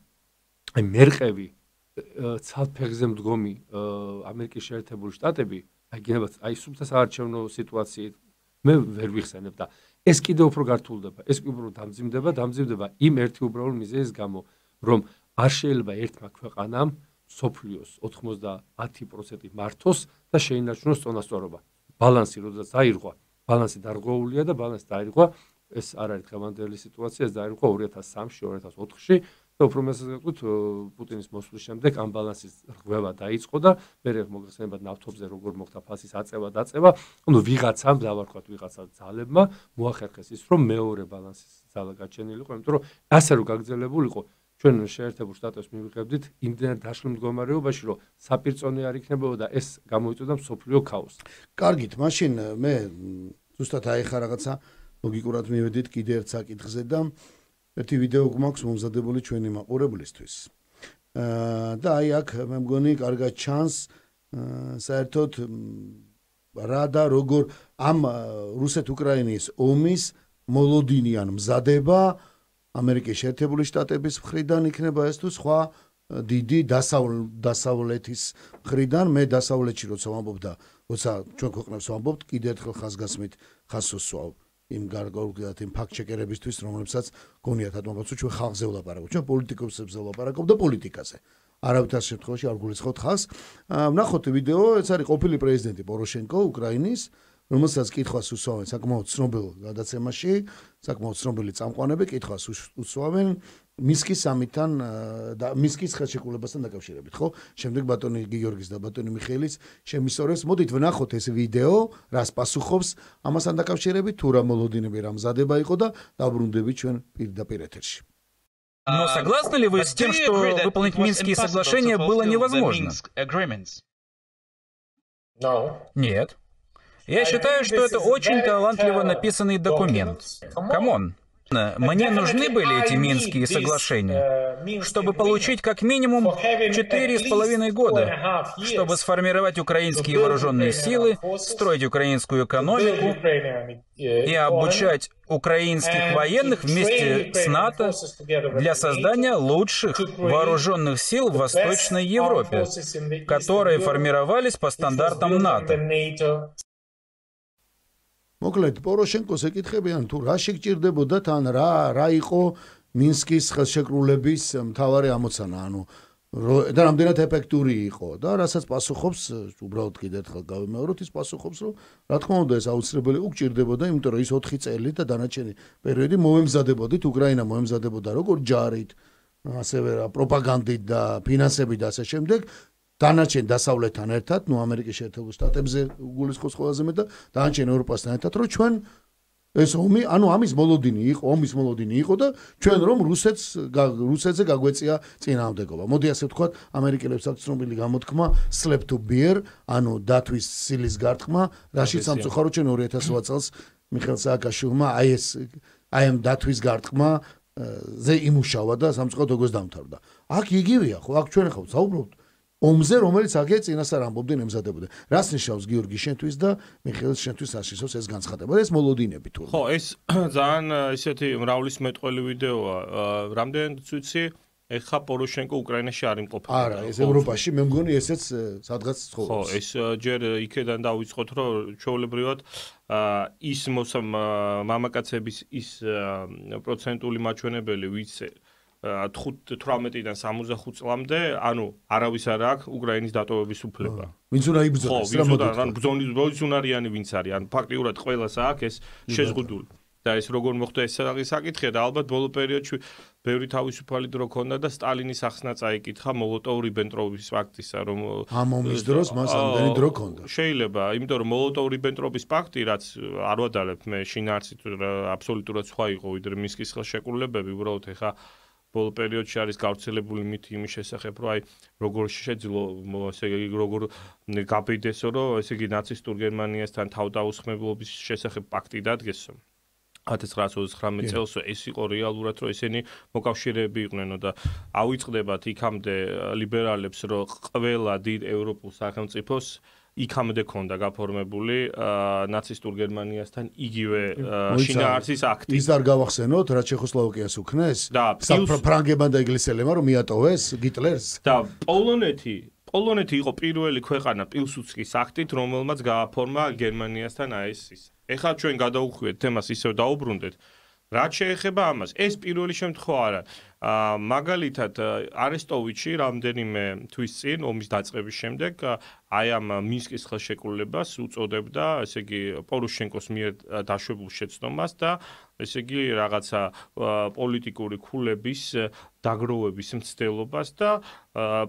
მერყევი ცალფეგზე მდგომი ამერიკის შეერთებული შტატები, აი გინებათ, აი სუბთა საარჩევნო სიტუაციით მე ვერ ვიხსენებ და ეს კიდე უფრო გართულდება, ეს კიდე უფრო დამძიმდება, დამძიმდება იმ ერთი უბრალო მიზეზის გამო, რომ არ შეიძლება ერთმა ქვეყანამ სოფლიოს 90% მართოს და შეინარჩუნოს თანასწორობა. ბალანსი როდესაც დაირღვა, ბალანსი დარღვეულია და ბალანსი დაირღვა, ეს არ არის დღევანდელი სიტუაცია, ეს დაირღვა 2003-ში, 2004-ში. ну про месяц как вот Путинის მოსვლის შემდეგ ამ ბალანსის რღვევა დაიწყო და მეერე მოგხსენებად ნავთობზე როგორ მოხდა ფასის აწევა დაწევა, ну ვიღაცამ დავარქვათ ვიღაცა ძალებმა მოახერხეს ის რომ მეორე ბალანსის ძალა გაჩენილიყო, იმიტომ რომ ასე რომ გაგძლებულიყო ჩვენ შეერთებულ შტატებს მივიღებდით იმდენად დაშლ მდგომარეობაში რომ საპირწონე არ იქნებოდა ეს გამოიწვია მსოფლიო ქაოსი. კარგით, მაშინ მე ზუსტად აი ხა რაღაცა ლოგიკურად მივედით კიდე ერთ საკითხზე და აა ერთი ვიდეო გვაქვს მომზადებული ჩვენი მაყურებლისთვის. აა და აი აქ მე მგონი კარგად ჩანს საერთოდ რა და როგორ ამ რუსეთ-უკრაინის ომის მოლოდინიან მზადება ამერიკის შეერთებული შტატების მხრიდან იქნება ეს თუ სხვა დიდი დასავლეთის მხრიდან მე დასავლეთში როცა ვამბობ და როცა ჩვენ ქვეყნებს ვამბობთ კიდე ერთხელ ხაზგასმით ხასოსვავ. აა იმ გარკვეულად იმ ფაქტჩეკერებისთვის, რომლებსაც გონიათ ადმოკაცო ჩვენ ხალხზე ვლაპარაკობ, ჩვენ პოლიტიკოსებზე ვლაპარაკობ და პოლიტიკაზე. არავითარ შემთხვევაში არ გულისხმობთ ხალხს. ვნახოთ ვიდეო, ეს არის ყოფილი პრეზიდენტი პოროშენკო უკრაინის რომელსაც კითხავს უსვამენ საკმაოდ ცნობილ გადაცემაში, საკმაოდ ცნობილი წამყვანები კითხავს უსვამენ მისკის სამითან э, და მისკის ხელშეკრულებასთან დაკავშირებით, ხო? შემდეგ ბატონი გიორგის და ბატონი მიხელის შემისორეს. მოდით ვნახოთ ეს ვიდეო, რას პასუხობს ამასთან დაკავშირებით, თუ რა მოლოდინები რა მზადება იყო და დაბრუნდებით ჩვენ პირდაპირ ეთერში. Но согласны ли вы с тем, что выполнить Минские соглашения было невозможно? No. Нет. Я считаю, что это очень талантливо написанный документ. Камон. Лично мне нужны были эти Минские соглашения, э, чтобы получить как минимум 4,5 года, чтобы сформировать украинские вооруженные силы, строить украинскую экономику э, и обучать украинских военных вместе с НАТО для создания лучших вооруженных сил в Восточной Европе, которые формировались по стандартам НАТО. მოკლედ პოროშენკოს ეკითხებიან თუ რა შეჭirdeboda თან რა რა იყო მინსკის ხელშეკრულების მთავარი ამოცანა ანუ და რამდენად ეფექტური იყო და რასაც პასუხობს უბრალოდ კიდე ერთხელ გავიმეოროთ ის პასუხობს რომ რა თქმა უნდა ეს აუცილებელი უჭirdeboda იმიტომ რომ ის 4 წელი და დანარჩენი პერიოდი მოემზადებოდით უკრაინა მოემზადებოდა როგორ ჯარით ასევე რა პროპაგანდით და ფინანსებით და ასე შემდეგ დანარჩენ დასავლეთთან ერთად, ნუ ამერიკის შეერთებულ შტატებზე გულისხმობს ყველაზე მეტად და დანარჩენ ევროპასთან ერთად, რომ ჩვენ ეს ომი, ანუ ამის მოლოდინი იყო, ომის მოლოდინი იყო და ჩვენ რომ რუსეთს რუსეთზე გაგვეწია წინააღმდეგობა. მოდი ასე ვთქვათ, ამერიკელებს აქვს ცნობილი გამოთქმა Sleep to Bear, ანუ დათვის სილის გარტყმა, რაშიც სამწუხარო ჩვენ 2008 წელს მიხელ სააკაშვილმა აი ეს აი ამ დათვის გარტყმა ზე იმუშავა და სამწუხაროდ ოგოს დამთავრდა. აქ იგივეა ხო? აქ ჩვენ ახლა საუბრობთ ომზე, რომელიც აგე წინასწარ ამბობდნენ ემზადებოდნენ. რას ნიშნავს გიორგი შენთვის და მიხეილ შენთვის რას ნიშნავს ეს განცხადება? ეს მოლოდინები თუ? ხო, ეს ძალიან э, ისეთი მრავლის მეტყველი ვიდეოა. რამდენიც ვიცი, ეხა პოროშენკო უკრაინაში არ იმყოფება. არა, ეს ევროპაში, მე მგონი ესეც э, სადღაც ცხოვრობს. ხო, ეს э, ჯერ იქედან დაიწყოთ, რომ ჩაოლებრივად ის მამაკაცების ის პროცენტული მაჩვენებელი ვიცე 18-დან 65 წლამდე, ანუ არავის არ აქვს უკრაინის დატოვების უფლება. ვინც უნდა იბრძოლოს, რამოდენად? ანუ ბრძოლის ბრძოლის უნარიანი ვინც არის, ანუ ფაქტიურად ყველას აქვს ეს შეზღუდული. და ეს როგორ მოხდა ეს საკითხი და ალბათ ბოლო პერიოდში ბევრი თავისუფალი დრო ქონდა და სტალინის ახსნა წაიკითხა მოლოტოვ-რიბენტროპის პაქტისა, რომ ამ ომის დროს მას ამდენი დრო ქონდა. შეიძლება, იმიტომ რომ მოლოტოვ-რიბენტროპის პაქტი, რაც არ ვადალებ მე შინაარსით აბსოლუტურად სხვა იყო ვიდრე მინსკის ხელშეკრულებები, უბრალოდ ეხა ბოლო პერიოდში არის გავრცელებული მითი იმის შესახებ, რომ აი როგორ შეიძლება ესე იგი როგორ გაბედესო, რომ ესე იგი ნაცისტურ გერმანიასთან თავდაუსხმებლობის შესახებ პაქტი დადგეს. 1939 წელს ეს იყო რეალურად, რომ ესენი მოკავშირეები იყვნენო და აუიწყდებათ იქამდე ლიბერალებს, რომ ყველა დიდ ევროპულ სახელმწიფოს იქამდე ქონდა გაფორმებული ნაცისტურ გერმანიასთან იგივე შინაარსის აქტი. ის არ გავახსენოთ, რა ჩეხოსლოვაკიას უქნეს? და ფრანგებმა და ინგლისელებმა რომ მიატოვეს გიტლერს. და პოლონეთი პოლონეთი იყო პირველი ქვეყანა პილსუცკის აქტით, რომელმაც გააფორმა გერმანიასთან აეს ის. ეხლა ჩვენ გადაუხვიეთ თემას ისევ დაუბრუნდეთ. რაც შეეხება ამას, ეს პირველი შემთხვევა არა. ა მაგალითად არესტოვიჩი რამდენიმე თვის წინ ომის დაწყების შემდეგ აი ამ მინსკის ხელშეკრულებას უწოდებდა, ესე იგი პოროშენკოს მიერ დაშვებულ შეცდომას და ესე იგი რაღაცა პოლიტიკური ქულების დაგროვების მცდელობას და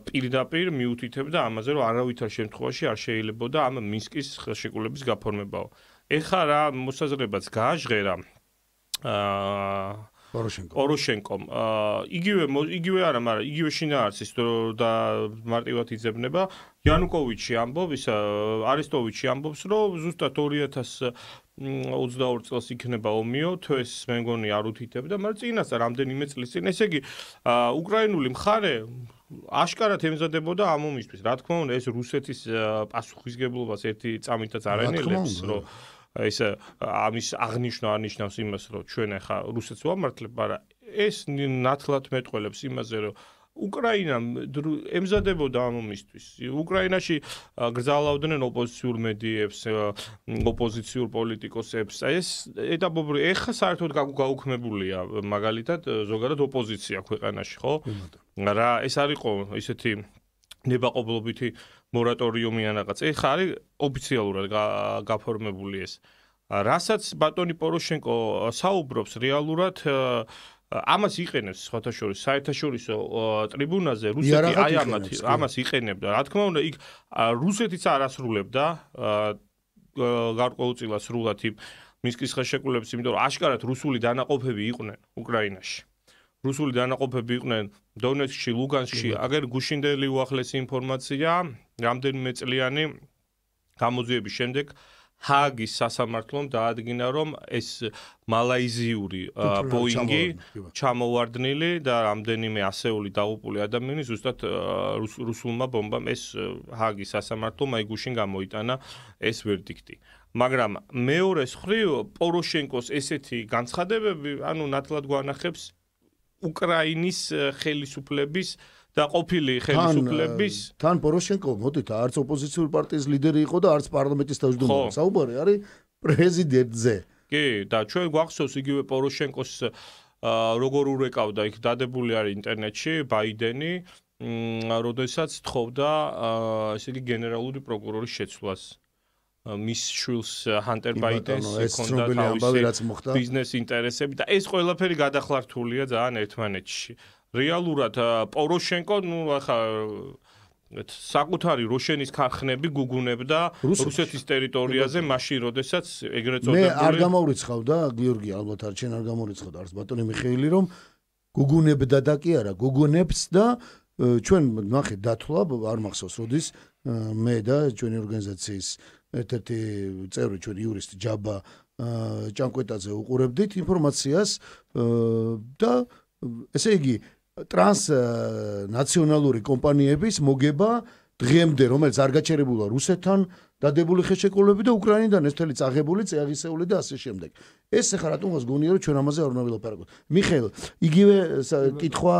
პირდაპირ მიუთითებდა ამაზე, რომ არავითარ შემთხვევაში არ შეიძლება და ამ მინსკის ხელშეკრულების გაფორმებაო. ეხა რა მოსაზრებაც გააჟღერა პოროშენკო პოროშენკო იგივე იგივე არა მაგრამ იგივე შინაარსის და მარტივად იძებნება იანუკოვიჩი ამბობს არისტოვიჩი ამბობს რომ ზუსტად 2022 წელს იქნება ომიო თეს მე მგონი არ უთითებ და მაგრამ წინასწარ რამდენიმე წლის წინ ესე იგი უკრაინული მხარე აშკარად ემზადებოდა ამ ომისთვის რა თქმა უნდა ეს რუსეთის პასუხისგებლობას ერთი წამითაც არ ენელებს რომ ეს ამის აღნიშნვა არნიშნავს იმას, რომ ჩვენ ახლა რუსეთს ვამართლებ, მაგრამ ეს ნათლად მეტყოლებს იმაზე, რომ უკრაინამ ემზადებოდა ამ მომისთვის. უკრაინაში გრძალავდნენ ოპოზიციურ მედიებს, ოპოზიციურ პოლიტიკოსებს. ეს ეტაპობრივი ეხა საერთოდ გაუქმებულია მაგალითად ზოგადად ოპოზიცია ქვეყანაში, ხო? რა ეს არისო ისეთი ნებაყოფლობითი მორატორიუმი ან რაღაც. ეხა არის ოფიციალურად გაფორმებული ეს. რასაც ბატონი პოროშენკო საუბრობს რეალურად ამას იყენებს საერთაშორისო საერთაშორისო ტრიბუნაზე რუსეთი აი ამათ ამას იყენებდა. რა თქმა უნდა, იქ რუსეთიც არ ასრულებდა გარკვეულწილად სრულად იმ მისკის ხელშეკრულებს, იმიტომ რომ აშკარად რუსული დანაყოფები იყვნენ უკრაინაში. რუსული დანაყოფები იყვნენ დონეცკში, ლუგანსკში, აგერ გუშინდელი უახლესი ინფორმაცია, რამდენიმე წლიანი გამოძიების შემდეგ ჰაგის სასამართლომ დაადგინა, რომ ეს მალაიზიური ბოინგი ჩამოვარდნილი და რამდენიმე ასეული დაღუპული ადამიანი ზუსტად რუსულმა ბომბამ ეს ჰაგის სასამართლომ აი გუშინ გამოიტანა ეს ვერდიქტი. მაგრამ მეორე ხრი პოროშენკოს ესეთი განცხადებები, ანუ ნათლად გვანახებს უკრაინის ხელისუფლების და ყოფილი ხელისუფლების თან პოროშენკო მოდით არც ოპოზიციური პარტიის ლიდერი იყო და არც პარლამენტის თავმჯდომარე საუბარი არის პრეზიდენტზე კი და ჩვენ გვახსოვს იგივე პოროშენკოს როგორ ურეკავდა იქ დადებული არის ინტერნეტში ბაიდენი მმ, როდესაც თხოვდა, ესე იგი გენერალური პროკურორის შეცვლას. მის შულს ჰანტერ ბაიდენს ჰქონდა თავისი ბიზნეს ინტერესები და ეს ყველაფერი გადახლართულია ძალიან ერთმანეთში. რეალურად პოროშენკო ნუ ახლა საკუთარი როშენის ქარხნები გუგუნებდა რუსეთის ტერიტორიაზე მაშინ როდესაც ეგრეთ წოდებული მე არ გამორიცხავდა გიორგი ალბათ არ ჩენ არ გამორიცხავდა არც ბატონი მიხეილი რომ გუგუნებდა და კი არა გუგუნებს და ჩვენ ნახეთ დათვლა არ მახსოვს როდის მე და ჩვენი ორგანიზაციის ერთ-ერთი წევრი ჩვენ იურისტი ჯაბა ჭანკვეტაძე უყურებდით ინფორმაციას და ესე იგი ტრანსნაციონალური კომპანიების მოგება დღემდე რომელიც არ გაჩერებულა რუსეთთან დადებული ხელშეკრულები და უკრაინიდან ეს თელი წაღებული წაღისეული და ასე შემდეგ. ეს ახლა რატომ მას გონია რომ ჩვენ ამაზე არ უნდა ველაპარაკოთ. მიხეილ, იგივე კითხვა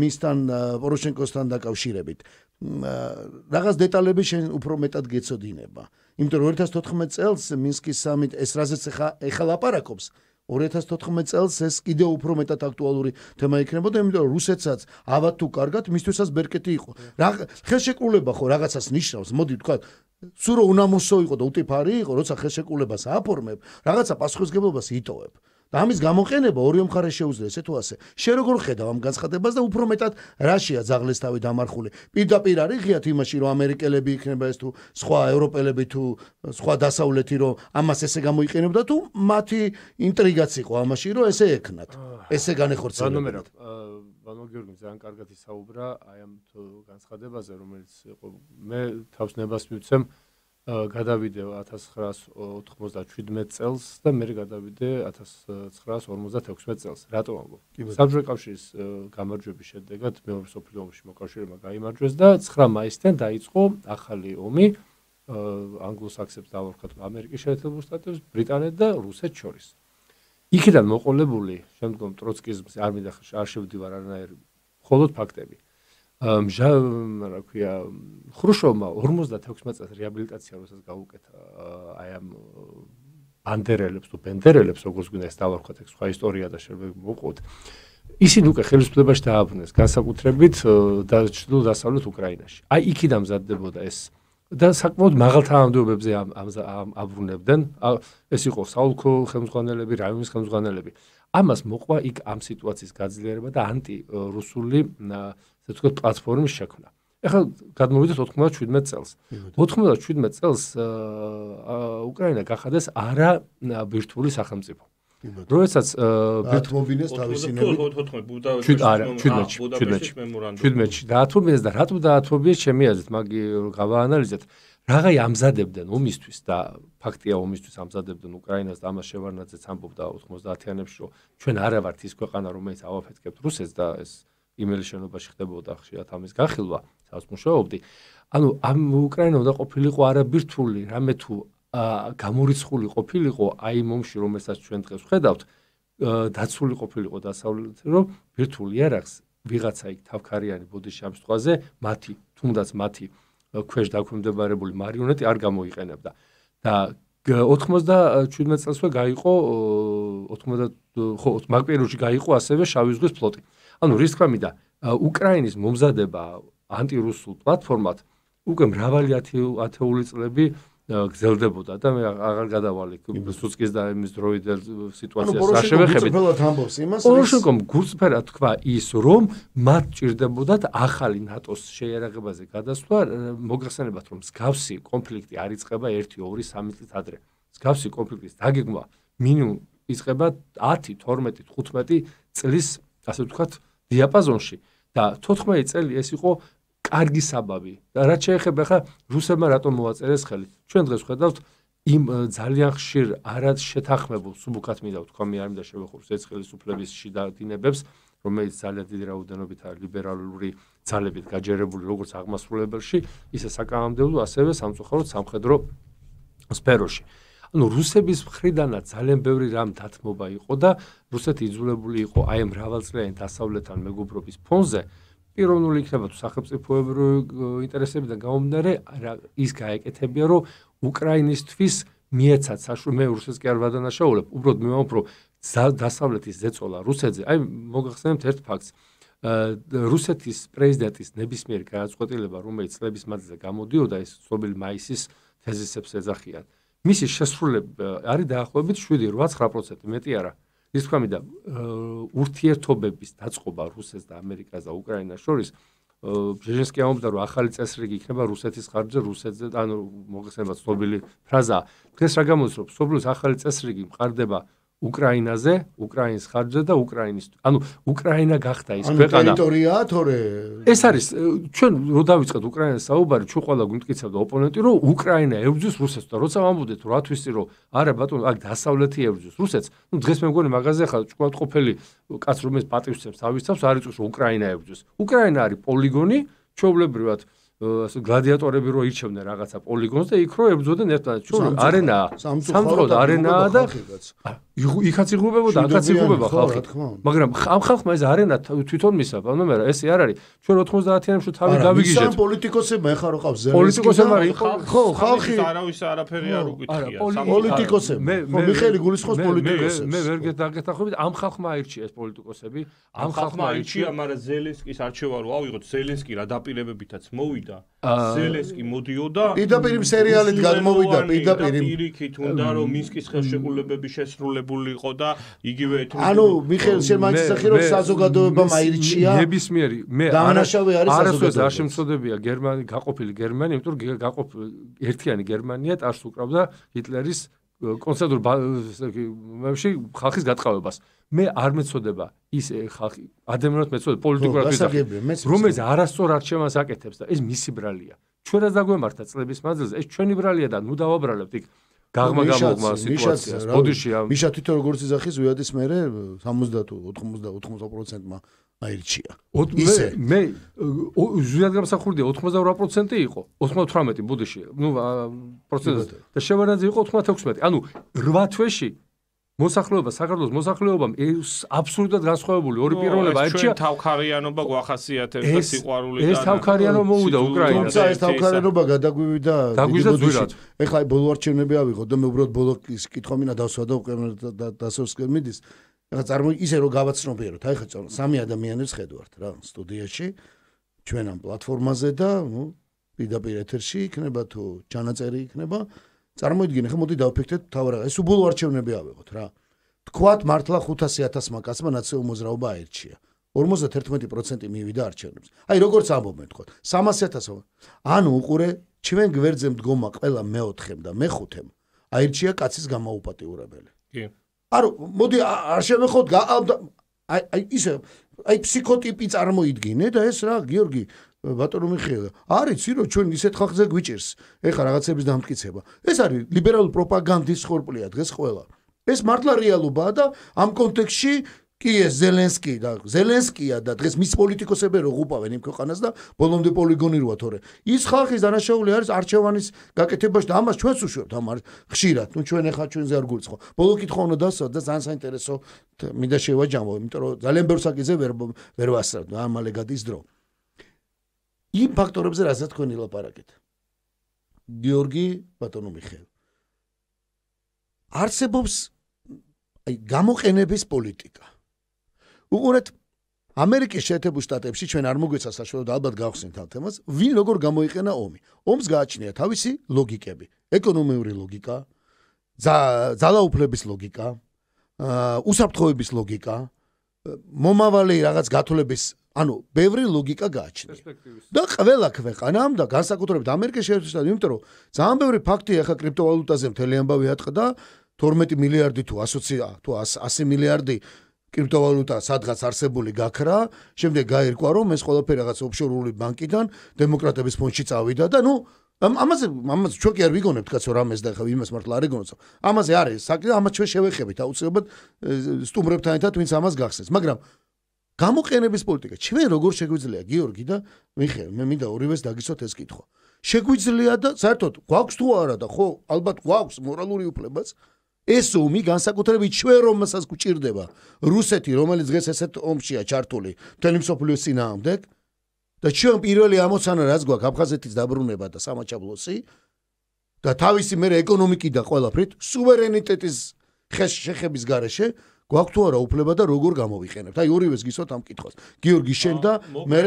მისთან პოროშენკოსთან დაკავშირებით. რაღაც დეტალები შენ უფრო მეტად გეცოდინება. იმიტომ რომ 2014 წელს მინსკის სამიტ ეს რაზეც ხა ეხა ლაპარაკობს 2014 წელს ეს კიდე უფრო მეტად აქტუალური თემა იქნებოდა, იმიტომ რომ რუსეთსაც ავად თუ კარგად, მისთვისაც ბერკეტი იყო. რა ხელშეკრულება ხო რაღაცას ნიშნავს, მოდი თქვა, სულ რომ უნამოსო იყო და უტიფარი იყო, როცა ხელშეკრულებას აფორმებ, რაღაცა პასუხისგებლობას იტოვებ. და ამის გამოყენება ორი მხარე შეუძლია ესე თუ ასე. შე როგორ ხედავ ამ განცხადებას და უფრო მეტად რუსია ძაღლის თავი დამარხული. პირდაპირ არის ღიათ იმაში რომ ამერიკელები იქნება ეს თუ სხვა ევროპელები თუ სხვა დასავლეთი რომ ამას ესე გამოიყენებდა თუ მათი ინტრიგაც იყო ამაში რომ ესე ექნათ. ესე განეხორცა. ანუ მე ანუ გიორგი ძალიან კარგად ისაუბრა აი ამ განცხადებაზე რომელიც მე თავს ნებას მივცემ გადავიდე 1997 წელს და მე გადავიდე 1996 წელს. რატომ ამბობ? საბჭოთა კავშირის გამარჯვების შედეგად მეორე სოფლიო ომში მოკავშირეებმა გამოიმარჯვეს და 9 მაისთან დაიწყო ახალი ომი ანგლოსაქსებს დაავადგათ ამერიკის შეერთებულ შტატებს, ბრიტანეთს და რუსეთს შორის. იქიდან მოყოლებული შემდგომ ტროცკიზმს არ მიდახარ არ შევდივარ არანაირ მხოლოდ ფაქტები. მჟა რა ქვია ხრუშოვმა 56 წელს რეაბილიტაცია როდესაც გაუკეთა აი ამ ბანდერელებს თუ ბენდერელებს როგორც გვინდა ეს დავარქვათ ეს სხვა ისტორია და შეიძლება მოყოთ ისინი უკვე ხელისუფლებაში დააბრუნეს განსაკუთრებით და ჩდილო დასავლეთ უკრაინაში აი იქიდან მზადდებოდა ეს და საკმაოდ მაღალ თანამდებობებზე ამ ამ აბრუნებდნენ ეს იყო საულქო ხელმძღვანელები რაიონის ხელმძღვანელები ამას მოყვა იქ ამ სიტუაციის გაძლიერება და ანტი რუსული თქო პლატფორმის შექმნა. ახლა გადმოვიდეთ 97 წელს. 97 წელს უკრაინა გახადეს არა ვირტუალური სახელმწიფო. როდესაც ბიტმობინეს თავისინები 97 17-ში 17-ში 17-ში დაათობინეს და რატომ დაათობინეს ჩემი აზრით მაგ გავაანალიზეთ რაღაი ამზადებდნენ ომისთვის და ფაქტია ომისთვის ამზადებდნენ უკრაინას და ამას შევარნაძეც ამბობდა 90-იანებში რომ ჩვენ არა ვართ ის ქვეყანა რომელიც ავაფეთქებთ რუსეთს და ეს იმელი შენობაში ხდებოდა ხშირად ამის განხილვა სას მუშაობდი ანუ ამ უკრაინოდა ყოფილიყო არაბირთული რამე თუ გამორიცხული ყოფილიყო აი მომში რომელსაც ჩვენ დღეს ხედავთ დაცული ყოფილიყო დასავლეთ რომ ბირთული არახს ვიღაცა იქ თავქარიანი ბოდიში ამ შტყვაზე მათი თუნდაც მათი ქვეშ დაქვემდებარებული მარიონეტი არ გამოიყენებდა და 97 წელსვე გაიყო 90 ხო მაკვიერუში გაიყო ასევე შავი ზღვის ფლოტი. ანუ რის თქმა მინდა უკრაინის მომზადება ანტირუსულ პლატფორმად უკვე მრავალი ათეული წლები გრძელდებოდა და მე აღარ გადავალი სუცკის და იმის დროიდან სიტუაციას საშევეხებით. პოროშენკომ გურცფერა თქვა ის, რომ მათ ჭირდებოდათ ახალი ნატოს შეერაღებაზე გადასვლა, მოგახსენებათ რომ მსგავსი კონფლიქტი არ იწყება 1, 2, 3 წლით ადრე. მსგავსი კონფლიქტის დაგეგმვა მინიმუმ იწყება 10, 12, 15 წლის ასე ვთქვათ დიაპაზონში და 14 წელი ეს იყო კარგი საბაბი. და რაც შეეხება ხა რუსებმა რატომ მოაწერეს ხელი? ჩვენ დღეს ხედავთ იმ ძალიან ხშირ არად შეთანხმებულ სუბუკად მითხავთ, თქვა მე არ მინდა შევეხურო ეს ხელისუფლების შედარდინებებს, რომელიც ძალიან დიდი რაოდენობით არის ლიბერალური ძალებით გაჯერებული როგორც აღმასრულებელში, ისე საკანონმდებლო, ასევე სამწუხაროდ სამხედრო სფეროში. ანუ რუსების მხრიდანაც ძალიან ბევრი რამ დათმობა იყო და რუსეთი იძულებული იყო აი ამ რავალწლიან დასავლეთთან მეგობრობის ფონზე პიროვნული იქნება თუ სახელმწიფოებრივ ინტერესებიდან გამომდინარე ის გაეკეთებია რომ უკრაინისტვის მიეცათ საშუალება მე რუსეთს კი არ ვადანაშაულებ უბრალოდ მე ვამბობ დასავლეთის ზეწოლა რუსეთზე აი მოგახსენებთ ერთ ფაქტს რუსეთის პრეზიდენტის ნებისმიერ გადაწყვეტილება რომელიც წლების მანძილზე გამოდიოდა ეს ცნობილი მაისის თეზისებს ეძახიან მისი შესრულება არის დაახლოებით 7-8% მეტი არა. ის თქვა მე და ურთიერთობების დაწყობა რუსეთს და ამერიკას და უკრაინას შორის ჟეჟენსკი ამბობდა რომ ახალი წესრიგი იქნება რუსეთის ხარჯზე რუსეთზე ანუ მოგესალმებით ცნობილი ფრაზა დღეს რა გამოსწრო სოფლის ახალი წესრიგი მყარდება უკრაინაზე, უკრაინის ხარჯზე და უკრაინის ანუ უკრაინა გახდა ის ქვეყანა. ანუ ტერიტორია, თორე. ეს არის ჩვენ რო დავიწყეთ უკრაინას საუბარი, ჩვენ ყველა გვიმტკიცებდა ოპონენტი, რომ უკრაინა ებრძვის რუსეთს და როცა ამბობდეთ, რა თვისი რომ არა ბატონო, აი დასავლეთი ებრძვის რუსეთს, ну დღეს მე მგონი მაღაზია ხარ, ჭკუათ ყოფილი კაც რომელს პატრიოტებს თავისთავს არის წუს უკრაინა ებრძვის. უკრაინა არის პოლიგონი, ჩვეულებრივად ასე გლადიატორები რო ირჩევდნენ რაღაცა პოლიგონს და იქ რო ებრძოდნენ ერთმანეთს. ჩვენ არენაა, სამწუხაროდ არენაა და ხიბაც. იქაც იღუბებოდა, აქაც იღუბება ხალხი. მაგრამ ამ ხალხმა ეს არენა თვითონ მისა, ანუ მე ეს არ არის. ჩვენ 90-იანებში თავი დავიგიჟეთ. ისა პოლიტიკოსებმა ეხა რო ყავს ზერმი. პოლიტიკოსებმა ხო, ხალხი არავის არაფერი არ უკითხია. პოლიტიკოსებმა. მე მე მიხელი გულისხოს პოლიტიკოსებს. მე მე ვერ გეთახობთ ამ ხალხმა აირჩია ეს პოლიტიკოსები. ამ ხალხმა აირჩია, მაგრამ ზელენსკის არჩევა რო ავიღოთ, ზელენსკი რა დაპირებებითაც მოვიდა. ზელესკი მოდიოდა პირდაპირი სერიალით გადმოვიდა პირდაპირი პირიქით უნდა რომ მინსკის ხელშეკრულებები შესრულებულიყო და იგივე ეთნიკური ანუ მიხეილ შემაჩისახი რომ საზოგადოება მაირჩია ნებისმიერი მე დაანაშავე არის საზოგადოება არასდროს არ შემწოდებია გერმანი გაყოფილი გერმანი იმიტომ რომ გაყოფილი ერთიანი გერმანია ტარს უკრავდა ჰიტლერის კონცენტრ ბაზაში ხალხის გაწყავებას მე არ მეწოდება ის ხალხი ადამიანოთ მეწოდება პოლიტიკურად ვიზახებს რომელიც არასწორ არჩევანს აკეთებს და ეს მისი ბრალია ჩვენ რაც დაგვემართა წლების მანძილზე ეს ჩვენი ბრალია და ნუ დავაბრალებთ იქ გაღმა გამოგმა სიტუაციას ბოდიშია მიშა თვითონ როგორც იზახის ვიადის მე 70 თუ 80 90%-მა აირჩია მე მე ზუსტად გამსახურდია 88% იყო 98 ბოდიში ნუ პროცენტი და შევარდაძე იყო 96 ანუ 8 თვეში მოსახლეობა საქართველოს მოსახლეობამ აბსოლუტურად განსხვავებული ორი პიროვნება ერთია ჩვენ თავქარიანობა გვახასიათებს და სიყვარული და ეს თავქარიანობა მოუდა უკრაინას თუმცა ეს თავქარიანობა გადაგვივიდა დიდოდიში ეხლა ბოლო არჩევნები ავიღო და მე უბრალოდ ბოლო ის კითხვა მინა დასვა და უკვე დასოსკე მიდის ეხლა წარმო ისე რომ გავაცნობიეროთ აი ხა სამი ადამიანებს ხედავართ რა სტუდიაში ჩვენ ამ პლატფორმაზე და ნუ პირდაპირ ეთერში იქნება თუ ჩანაწერი იქნება წარმოიდგინე ხა მოდი დავფიქრეთ თავარა ეს უბულო არჩევნები ავიღოთ რა თქვათ მართლა 500000 მაკაცმა ნაციონალური მოძრაობა აერჩია 51% მივიდა არჩევნებს აი როგორც ამბობენ თქო 300000 ანუ უყურე ჩვენ გვერდზე მდგომა ყველა მეოთხემ და მეხუთემ აერჩია კაცის გამაუპატიურებელი კი არო მოდი არ შემეხოთ აი აი ისე აი ფსიქოტიპი წარმოიდგინე და ეს რა გიორგი ბატონო მიხეილო, არის ცირო ჩვენ ისეთ ხალხზე გვიჭერს, ეხა რაღაცების დამტკიცება. ეს არის ლიბერალური პროპაგანდის ხორპლია დღეს ყველა. ეს მართლა რეალობაა და ამ კონტექსში კი ეს ზელენსკი და ზელენსკია და დღეს მის პოლიტიკოსებს რო უყვავენ იმ ქვეყანას და ბოლომდე პოლიგონი როა თორე. ის ხალხის დანაშაული არის არჩევანის გაკეთებაში და ამას ჩვენც უშვებთ ამ ხშირად. ნუ ჩვენ ახლა ჩვენზე არ გულწყო. ბოლო კითხვა უნდა დასვათ და ძალიან საინტერესო მინდა შევაჯამო, იმიტომ რომ ძალიან ბევრს აკიზე ვერ ვერ ვასწრებ და ამალე გადის დრო. იმ ფაქტორებზე რაზეც თქვენ ილაპარაკეთ. გიორგი ბატონო მიხელ. არსებობს აი გამოყენების პოლიტიკა. უყურეთ ამერიკის შეერთებულ შტატებში ჩვენ არ მოგვეცა საშუალო და ალბათ გავხსენთ ამ თემას, ვინ როგორ გამოიყენა ომი. ომს გააჩნია თავისი ლოგიკები, ეკონომიური ლოგიკა, ძალაუფლების ლოგიკა, უსაფრთხოების ლოგიკა, მომავალი რაღაც გათვლების ანუ ბევრი ლოგიკა გააჩნია. და ყველა ქვეყანამ და განსაკუთრებით ამერიკა შეერთებულ შტატებში, იმიტომ რომ ძალიან ბევრი ფაქტია ხა კრიპტოვალუტაზე მთელი ამბავი ატყდა 12 მილიარდი თუ 120 თუ 100 მილიარდი კრიპტოვალუტა სადღაც არსებული გაქრა, შემდეგ გაირკვა რომ ეს ყველაფერი რაღაც ოფშორული ბანკიდან დემოკრატების ფონდში წავიდა და ნუ ამაზე ამაზე ჩვენი არ ვიგონებთ კაცო რამეს და ხა იმას მართლა არ ეგონოცო. ამაზე არის საკი და ამაც ჩვენ შევეხებით აუცილებლად სტუმრებთან ერთად ვინც ამას გახსნის. მაგრამ გამოყენების პოლიტიკა. ჩვენ როგორ შეგვიძლია გიორგი და მიხე, მე მინდა ორივეს დაგისვათ ეს კითხვა. შეგვიძლია და საერთოდ გვაქვს თუ არა და ხო, ალბათ გვაქვს მორალური უფლებაც. ეს ომი განსაკუთრებით ჩვენ რომელსაც გვჭირდება, რუსეთი, რომელიც დღეს ესეთ ომშია ჩართული, თელი მსოფლიოს წინააღმდეგ და ჩვენ პირველი ამოცანა რაც გვაქვს აფხაზეთის დაბრუნება და სამაჩაბლოსი და თავისი მე ეკონომიკი და ყველაფრით სუვერენიტეტის ხეს შეხების გარეშე გვაქვს თუ არა უფლება და როგორ გამოვიყენებთ? აი ორივეს გისვათ ამ კითხვას. გიორგი შენ და მე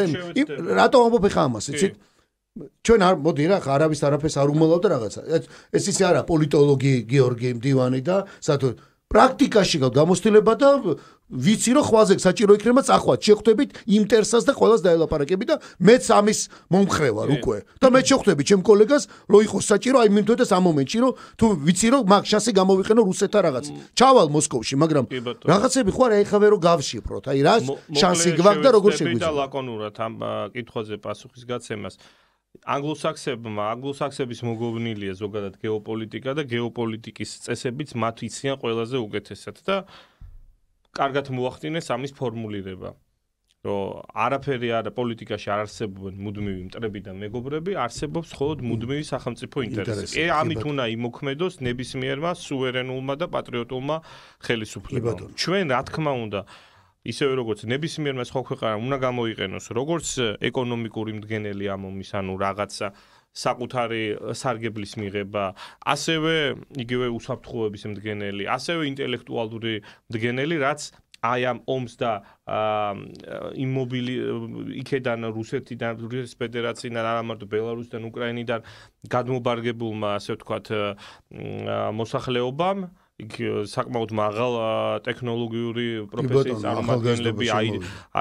რატო ამბობ ხა ამას, იცით? ჩვენ არ მოდი რა, არავის არაფერს არ უმალავ და რაღაცა. ეს ისე არა პოლიტოლოგი გიორგი მდივანი და სათო პრაქტიკაში გავ გამოსtildeება და ვიცი რომ ხვაზეკ საჭირო იქნება წახვა შეხვდებით იმტერსას და ყველას დაელაპარაკები და მეც ამის მომხრე ვარ უკვე და მე შეხვდები ჩემ კოლეგას რომ იყოს საჭირო აი მიმთო და სამომენტში რომ თუ ვიცი რომ მაგ შასი გამოვიყენო რუსეთთან რაღაც ჩავალ მოსკოვში მაგრამ რაღაცები ხო არა ეხავე რომ გავშიფროთ აი რა შანსი გვაქვს და როგორ შეგვიძლია და ლაკონურად ამ კითხვაზე პასუხის გაცემას ანგლოსაქსებმა ანგლოსაქსების მოგონილია ზოგადად გეოპოლიტიკა და გეოპოლიტიკის წესებიც მათ იციან ყველაზე უგეთესად და კარგად მოახდინეს ამის ფორმულირება რომ არაფერი არა პოლიტიკაში არ არსებობენ მუდმივი მტრები და მეგობრები არსებობს მხოლოდ მუდმივი სახელმწიფო ინტერესი ე ამით უნდა იმოქმედოს ნებისმიერმა სუვერენულმა და პატრიოტულმა ხელისუფლებამ ჩვენ რა თქმა უნდა ისევე როგორც ნებისმიერმა სხვა ქვეყანამ უნდა გამოიყენოს როგორც ეკონომიკური მდგენელი ამ მის ანუ რაღაცა საკუთარი სარგებლის მიღება, ასევე იგივე უსაფრთხოების მდგენელი, ასევე ინტელექტუალური მდგენელი, რაც აი ამ ომს და იმობილი იქედან რუსეთიდან, რუსეთის ფედერაციიდან, არა მარტო ბელარუსიდან, უკრაინიდან გადმობარგებულმა, ასე ვთქვათ, მოსახლეობამ იქ საკმაოდ მაღალ ტექნოლოგიური პროფესიის ახალგაზრდები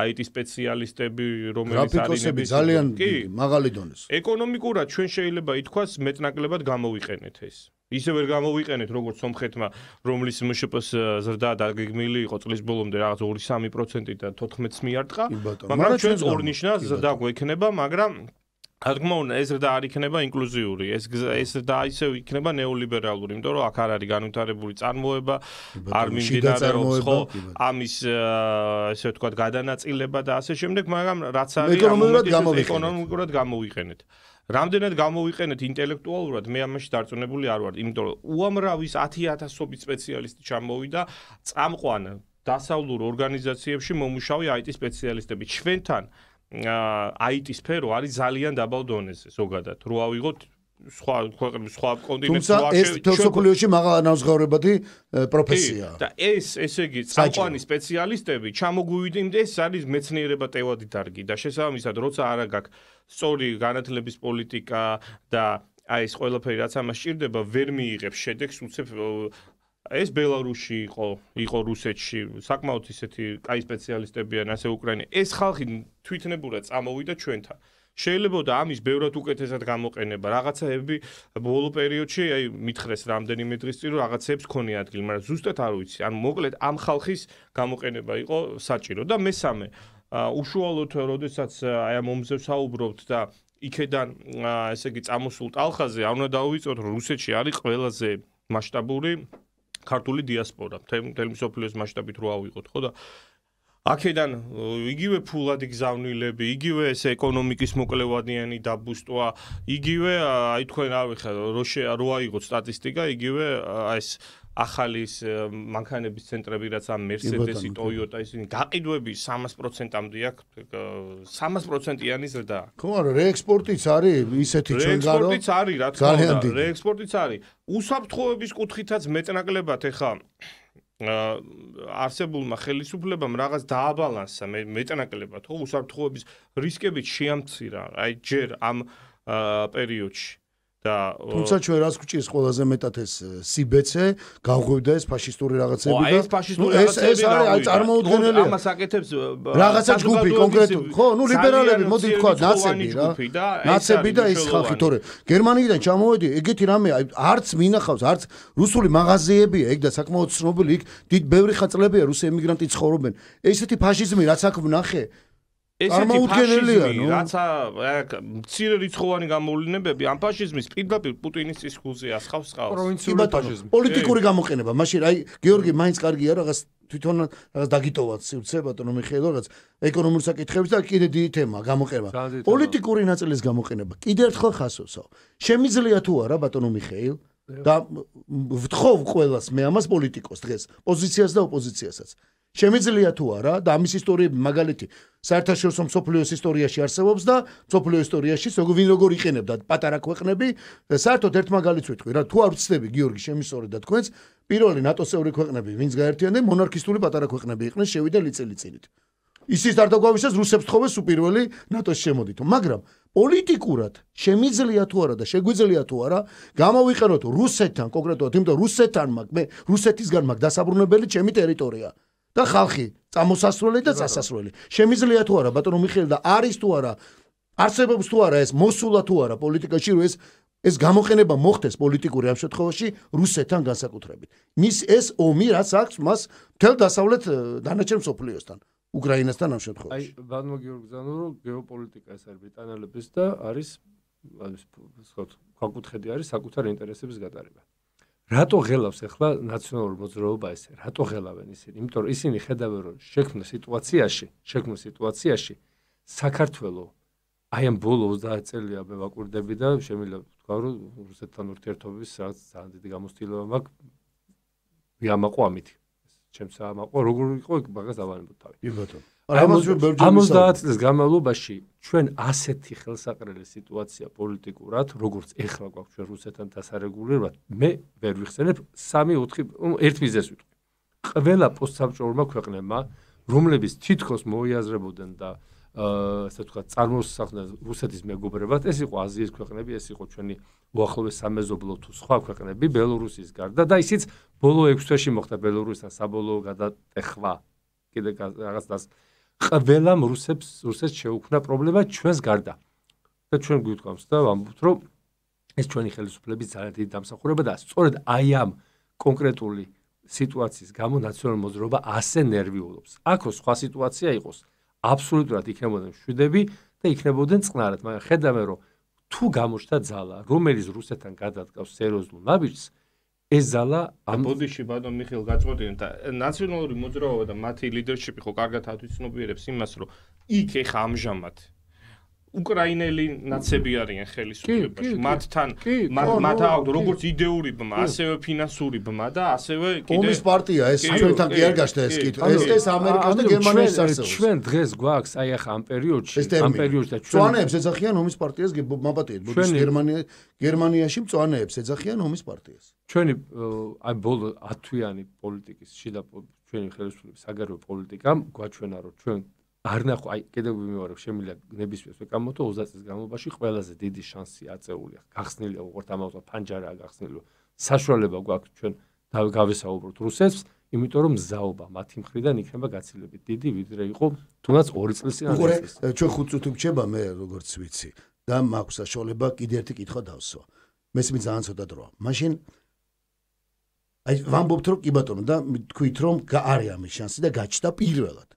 IT სპეციალისტები რომელიც არის ძალიან მაღალი დონეს ეკონომიკურად ჩვენ შეიძლება ითქვას მეტნაკლებად გამოვიყენეთ ეს ისე ვერ გამოვიყენეთ როგორც სომხეთმა რომლის მშპს ზრდა დაგეგმილი იყო წლის ბოლომდე რაღაც 2-3%-ით და 14 მიარტყა მაგრამ ჩვენ ორნიშნა ზრდა გვექნება მაგრამ რა თქმა უნდა ეს რდა არ იქნება ინკლუზიური ეს ეს რდა ისე იქნება ნეოლიბერალური იმიტომ რომ აქ არ არის განვითარებული წარმოება არ მიმდინარეობს ხო ამის ესე ვთქვათ გადანაწილება და ასე შემდეგ მაგრამ რაც არის ეკონომიკურად გამოვიყენეთ რამდენად გამოვიყენეთ ინტელექტუალურად მე ამაში დარწმუნებული არ ვარ იმიტომ რომ უამრავის 10000ობით სპეციალისტი ჩამოვიდა წამყვან დასავლურ ორგანიზაციებში მომუშავე IT სპეციალისტები ჩვენთან აა IT სფერო არის ძალიან დაბალ დონეზე ზოგადად. რო ავიღოთ სხვა ქვეყნის სხვა კონტინენტის სხვა ეს ფილოსოფიაში მაღალ ანაზღაურებადი პროფესია. და ეს ესე იგი საყვანი სპეციალისტები ჩამოგვივიდნენ, არის მეცნიერება ტევადი დარგი და შესაბამისად როცა არა გაქვს სწორი განათლების პოლიტიკა და აი ეს ყველაფერი რაც ამას ჭირდება ვერ მიიღებს შედეგს უცებ ეს ბელარუსი იყო, იყო რუსეთში, საკმაოდ ისეთი კაი სპეციალისტებიან ასე უკრაინე. ეს ხალხი თვითნებურად წამოვიდა ჩვენთან. შეიძლება ამის ბევრად უკეთესად გამოყენება. რაღაცები ბოლო პერიოდში, აი, მithres რამდენიმე დღის წინ რაღაცებს ქონია ადგილი, მაგრამ ზუსტად არ ვიცი. ან მოკლედ ამ ხალხის გამოყენება იყო საჭირო და მესამე, უშუალოდ როდესაც აი ამ მომზე საუბრობთ და იქედან ესე იგი წამოსულ ტალხაზე არ უნდა დავიწყოთ რუსეთში არის ყველაზე მასშტაბური ქართული დიასპორა მთელი მსოფლიოს მასშტაბით რო ავიღოთ ხო და აქედან იგივე ფულად იგზავნილები, იგივე ეს ეკონომიკის მოკლევადიანი დაბუსტვა, იგივე აი თქვენ არ ვიხედავ რო შე რო აიღოთ სტატისტიკა, იგივე ეს ახალი მანქანების ცენტრები რაც ამ Mercedes-ი, Toyota ისინი გაყიდვები 300%-ამდე აქვს 300%-იანი ზრდა. ხო არა, რეექსპორტიც არის ისეთი ჩვენგანო. რეექსპორტიც არის, რა თქმა უნდა, რეექსპორტიც არის. უსაფრთხოების კუთხითაც მეტნაკლებად ეხა არსებულმა ხელისუფლებამ რაღაც დააბალანსა მეტნაკლებად, ხო, უსაფრთხოების რისკებით შეამცირა, აი ჯერ ამ პერიოდში და თუმცა ჩვენ რას გჭირს ყველაზე მეტად ეს სიბეცე, გავღვივდა ეს ფაშისტური რაღაცები და ეს ფაშისტური რაღაცები არის აი წარმოუდგენელი. ამას აკეთებს რაღაცა ჯგუფი კონკრეტულად. ხო, ნუ ლიბერალები, მოდი თქვა, ნაცები რა. ნაცები და ეს ხალხი, თორე გერმანიიდან ჩამოვედი, ეგეთი რამე აი არც მინახავს, არც რუსული მაღაზიებია, ეგ და საკმაოდ ცნობილი იქ დიდ ბევრი ხალხებია რუსი ემიგრანტი ცხოვრობენ. ესეთი ფაშიზმი რაც აქ ნახე, არმაუდგენელია ნუ რაცა მცირე რიცხოვანი გამოვლინებები ამ ფაშიზმის პირდაპირ პუტინის ციხულზე ასხავს ხავს პროვინციული ფაშიზმი პოლიტიკური გამოყენება მაშინ აი გიორგი მაინც კარგია რაღაც თვითონ რაღაც დაგიტოვაც სივრცე ბატონო მიხეილო რაღაც ეკონომიკურ საკითხებს და კიდე დიდი თემა გამოყენება პოლიტიკური ნაწილის გამოყენება კიდე ერთხელ ხასოსო შემიძლია თუ არა ბატონო მიხეილ და ვთხოვ ყველას მე ამას პოლიტიკოს დღეს პოზიციას და ოპოზიციასაც შემიძლია თუ არა და ამის ისტორიები მაგალითი საერთაშორისო მსოფლიოს ისტორიაში არსებობს და მსოფლიო ისტორიაში როგორ ვინ როგორ იყინებდა პატარა ქვეყნები საერთოდ ერთ მაგალითს ვიტყვი რა თუ არ ვწდები გიორგი შემისორე და თქვენს პირველი ნატოს წევრი ქვეყნები ვინც გაერთიანდნენ მონარქისტული პატარა ქვეყნები იყვნენ შევიდა ლიცილიცილით ისიც არ დაგვავისეს რუსებს თხოვეს უპირველი ნატოს შემოდითო მაგრამ პოლიტიკურად შემიძლია თუ არა და შეგვიძლია თუ არა გამოვიყენოთ რუსეთთან კონკრეტულად იმიტომ რუსეთთან მაგ მე რუსეთისგან მაგ დასაბრუნებელი ჩემი ტერიტორიაა და ხალხი წამოსასროლი და წასასროლი. შემიძლია თუ არა ბატონო მიხეილი და არის თუ არა არსებობს თუ არა ეს მოსულა თუ არა პოლიტიკაში რომ ეს ეს გამოყენება მოხდეს პოლიტიკურ ამ შემთხვევაში რუსეთთან განსაკუთრებით. მის ეს ომი რაც აქვს მას მთელ დასავლეთ დანარჩენ მსოფლიოსთან უკრაინასთან ამ შემთხვევაში. აი ბანმო გიორგიძანო რომ გეოპოლიტიკა ეს არის ბრიტანელების და არის ასე ვთქვათ, ხაკუთხედი არის საკუთარ ინტერესების გატარება. რატო ღელავს ახლა ნაციონალური მოძრაობა ესე? რატო ღელავენ ისინი? იმიტომ რომ ისინი ხედავენ რომ შექმნა სიტუაციაში, შექმნა სიტუაციაში საქართველოს აი ამ ბოლო 30 წელია მე ვაკურდები და შემიძლია ვთქვა რომ რუსეთთან ურთიერთობის რაღაც ძალიან დიდი გამოცდილება მაქვს ვიამაყო ამით. ჩემს ამაყო როგორ იყო მაგას დავანებოთ თავი. ბატონო. ამას 50 წლის განმავლობაში ჩვენ ასეთი ხელსაყრელი სიტუაცია პოლიტიკურად, როგორც ეხლა გვაქვს ჩვენ რუსეთთან დასარეგულირებად, მე ვერ ვიხსენებ 3-4 ერთ მიზეზს ვიტყვი. ყველა პოსტსაბჭოურმა ქვეყნებმა, რომლებიც თითქოს მოიაზრებოდნენ და ასე თქვა წარმოსახდნენ რუსეთის მეგობრებად, ეს იყო აზიის ქვეყნები, ეს იყო ჩვენი უახლოვეს სამეზობლო თუ სხვა ქვეყნები, ბელორუსის გარდა და ისიც ბოლო 6 თვეში მოხდა ბელორუსთან საბოლოო გადატეხვა. კიდე რაღაც დას ყველა რუსებს რუსეთს შეუქმნა პრობლემა ჩვენს გარდა. და ჩვენ გვითხავს და ვამბობთ, რომ ეს ჩვენი ხელისუფლების ძალიან დიდი დამსახურება და სწორედ აი ამ კონკრეტული სიტუაციის გამო ნაციონალური მოძრაობა ასე ნერვიულობს. აქო სხვა სიტუაცია იყოს. აბსოლუტურად იქნებოდნენ შვიდები და იქნებოდნენ წყნარად, მაგრამ ხედავენ რომ თუ გამოჩნდა ძალა, რომელიც რუსეთთან გადადგა სერიოზულ ნაბიჯს, ეზალა ამ ბოდიში ბატონ მიხეილ გაწმოდინეთ და ნაციონალური მოძრაობა და მათი ლიდერშიპი ხო კარგად ათვისნობიერებს იმას რომ იქ ეხა ამჟამად უკრაინელი ნაცები არიან ხელისუფლებაში მათთან მათ აქვს როგორც იდეური ბმა ასევე ფინანსური ბმა და ასევე კიდე ომის პარტია ეს ჩვენთან კი არ გაჩნდა ეს კიდე ეს ეს ამერიკას და გერმანიას არსებობს ჩვენ დღეს გვაქვს აი ახ ამ პერიოდში ამ პერიოდში და ჩვენ მწვანეებს ეძახიან ომის პარტიას მაპატიეთ მოდის გერმანია გერმანიაში მწვანეებს ეძახიან ომის პარტიას ჩვენი აი ბოლო 10 თვიანი პოლიტიკის შიდა ჩვენი ხელისუფლების საგარეო პოლიტიკა გვაჩვენა რომ ჩვენ არ ნახო აი კიდევ ვიმეორებ შემიძლია ნებისმიერს ეკამოთო 20 წლის განმავლობაში ყველაზე დიდი შანსი აწეულია გახსნილია უყურთ ამავდროულ ფანჯარაა გახსნილი საშუალება გვაქვს ჩვენ გავისაუბროთ რუსებს იმიტომ რომ ზაობა მათი მხრიდან იქნება გაცილებით დიდი ვიდრე იყო თუნდაც 2 წლის წინ უყურე ჩვენ 5 წუთი მჩება მე როგორც ვიცი და მაქვს საშუალება კიდე ერთი კითხვა დავსვა მესმი ძალიან ცოტა დროა მაშინ აი ვამბობთ რომ კი ბატონო და თქვით რომ არის ამის შანსი და გაჩნდა პირველად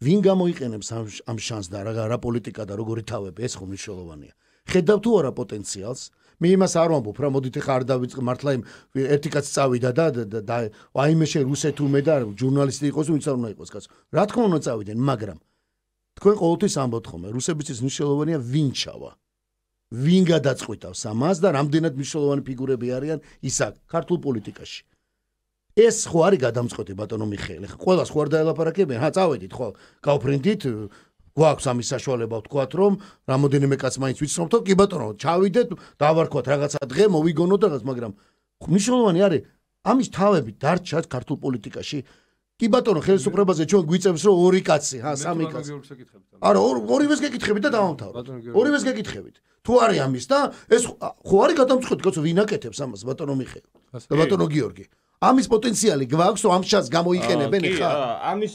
ვინ გამოიყენებს ამ ამ შანსს და რა რა პოლიტიკა და როგორი თავები ეს ხომ მნიშვნელოვანია ხედავ თუ არა პოტენციალს მე იმას არ ვამბობ რა მოდით ხა არ დავიწყ მართლა იმ ერთი კაც წავიდა და და აიმე შე რუსეთ უმე და ჟურნალისტი იყოს ვინც არ უნდა იყოს კაც რა თქმა უნდა წავიდნენ მაგრამ თქვენ ყოველთვის ამბობთ ხოლმე რუსებისთვის მნიშვნელოვანია ვინ ჩავა ვინ გადაწყვეტავს ამას და რამდენად მნიშვნელოვანი ფიგურები არიან ისა ქართულ პოლიტიკაში ეს ხო არის გადამწყვეტი ბატონო მიხეილი ხა ყოველას ხო არ დაელაპარაკებიან ხა წავედით ხო გავფრინდით გვაქვს ამის საშუალება ვთქვათ რომ რამოდენიმე კაც მაინც ვიცნობთ ხო კი ბატონო ჩავიდეთ დავარქოთ რაღაცა დღე მოვიგონოთ რაღაც მაგრამ მნიშვნელოვანი არის ამის თავები დარჩა ქართულ პოლიტიკაში კი ბატონო ხელისუფლებაზე ჩვენ გვიწევს რომ ორი კაცი ხა სამი კაცი არა ორივეს გეკითხებით და დავამთავრე ორივეს გეკითხებით თუ არის ამის და ეს ხო არის გადამწყვეტი კაცო ვინაკეთებს ამას ბატონო მიხეილი და ბატონო გიორგი ამის პოტენციალი გვაქვს, რომ ამ შანსს გამოიყენებენ ხა? კი, ამის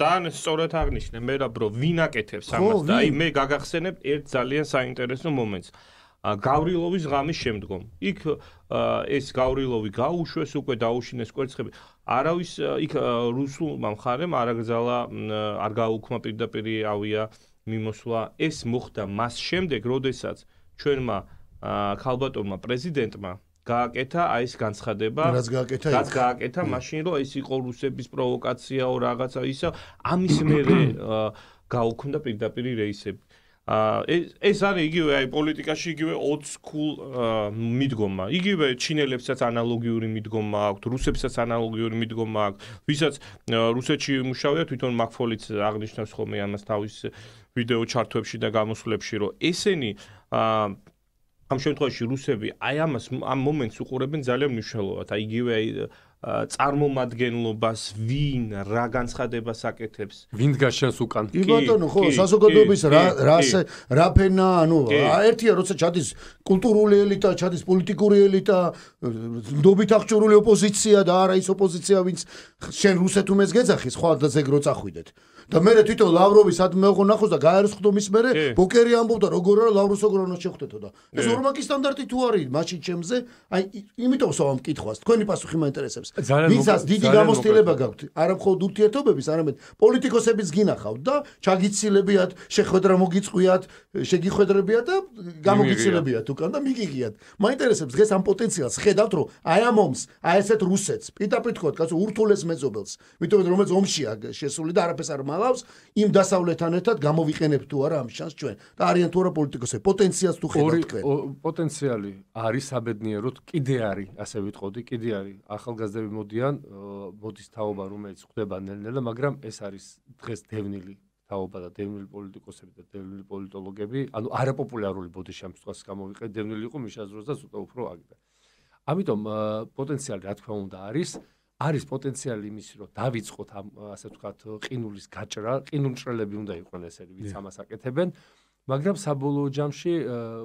ძალიან სწორად აღნიშნე, მე რა ბრო, ვინ აკეთებს ამას და აი მე გაგახსენებ ერთ ძალიან საინტერესო მომენტს. გავრილოვის ღამის შემდგომ. იქ ეს გავრილოვი გაუშვეს უკვე დაუშინეს კვერცხები. არავის იქ რუსულმა მხარემ არაგზალა არ გაუქმა პირდაპირ ავია მიმოსვლა. ეს მოხდა მას შემდეგ, როდესაც ჩვენმა ხალბატონმა პრეზიდენტმა გააკეთა აი ეს განცხადება რაც გააკეთა რაც გააკეთა მაშინ რომ ეს იყო რუსების პროვოკაციაო რაღაცა ისა ამის მერე გაუქმდა პირდაპირი რეისები ა ეს არის იგივე აი პოლიტიკაში იგივე 20 ქულ მიდგომა. იგივე ჩინელებსაც ანალოგიური მიდგომა აქვს, რუსებსაც ანალოგიური მიდგომა აქვს. ვისაც რუსეთში მუშაობია თვითონ მაკფოლიც აღნიშნავს ხოლმე ამას თავის ვიდეო ჩარტებში და გამოსვლებში, რომ ესენი აა ამ შემთხვევაში რუსები აი ამას ამ მომენტს უყურებენ ძალიან მნიშვნელოვნად. აი იგივე აი წარმომადგენლობას ვინ რა განცხადებას აკეთებს? ვინ დგას შენს უკან? კი ბატონო, ხო, საზოგადოების რა რა რა ფენა, ანუ ერთია, როცა ჩადის კულტურული ელიტა, ჩადის პოლიტიკური ელიტა, ნდობით აღჭურული ოპოზიცია და არა ის ოპოზიცია, ვინც შენ რუსეთ უმეს გეძახის, ხო, და ზეგრო წახვიდეთ. და მე თვითონ ლავროვი სად მეღონახოს და გაერცხდო მის მე ბოკერი ამბობდა როგორ არა ლავროს როგორ უნდა შეხვდეთო და ეს ორმაკი სტანდარტი თუ არის მაშინ ჩემზე აი იმიტომ სამ კითხვას თქვენი პასუხი მაინტერესებს ვისაც დიდი გამოსტილება გაქვთ არა მხოლოდ ურთიერთობების არამედ პოლიტიკოსების გინახავთ და ჩაგიცილებიათ შეხვედრა მოგიწყვიათ შეგიხვედრებიათ და გამოგიცილებიათ უკან და მიგიგიათ მაინტერესებს დღეს ამ პოტენციალს ხედავთ რომ აი ამ ომს აი ესეთ რუსეთს პიტაპიტ ხოთ კაცო ურთულეს მეზობელს მიტომ რომელიც ომშია შესული და არაფერს არ მა ამალავს იმ დასავლეთთან ერთად გამოვიყენებ თუ არა ამ შანსს ჩვენ და არიან თუ არა პოლიტიკოსები პოტენციალს თუ ხედავთ თქვენ პოტენციალი არის აბედნიეროთ კიდე არის ასე ვიტყოდი კიდე არის ახალგაზრდები მოდიან მოდის თაობა რომელიც ხდება ნელ-ნელა მაგრამ ეს არის დღეს დევნილი თაობა და დევნილი პოლიტიკოსები და დევნილი პოლიტოლოგები ანუ არაპოპულარული ბოდიშ ამ სიტყვას გამოვიყენ დევნილი იყო მიშაზროს და ცოტა უფრო აგდა ამიტომ პოტენციალი რა თქმა უნდა არის არის პოტენციალი იმის რომ დავიწყოთ ამ ასე ვთქვათ ყინულის გაჭრა, ყინულწრელები უნდა იყვნენ ესერი, ვიც ამას აკეთებენ, მაგრამ საბოლოო ჯამში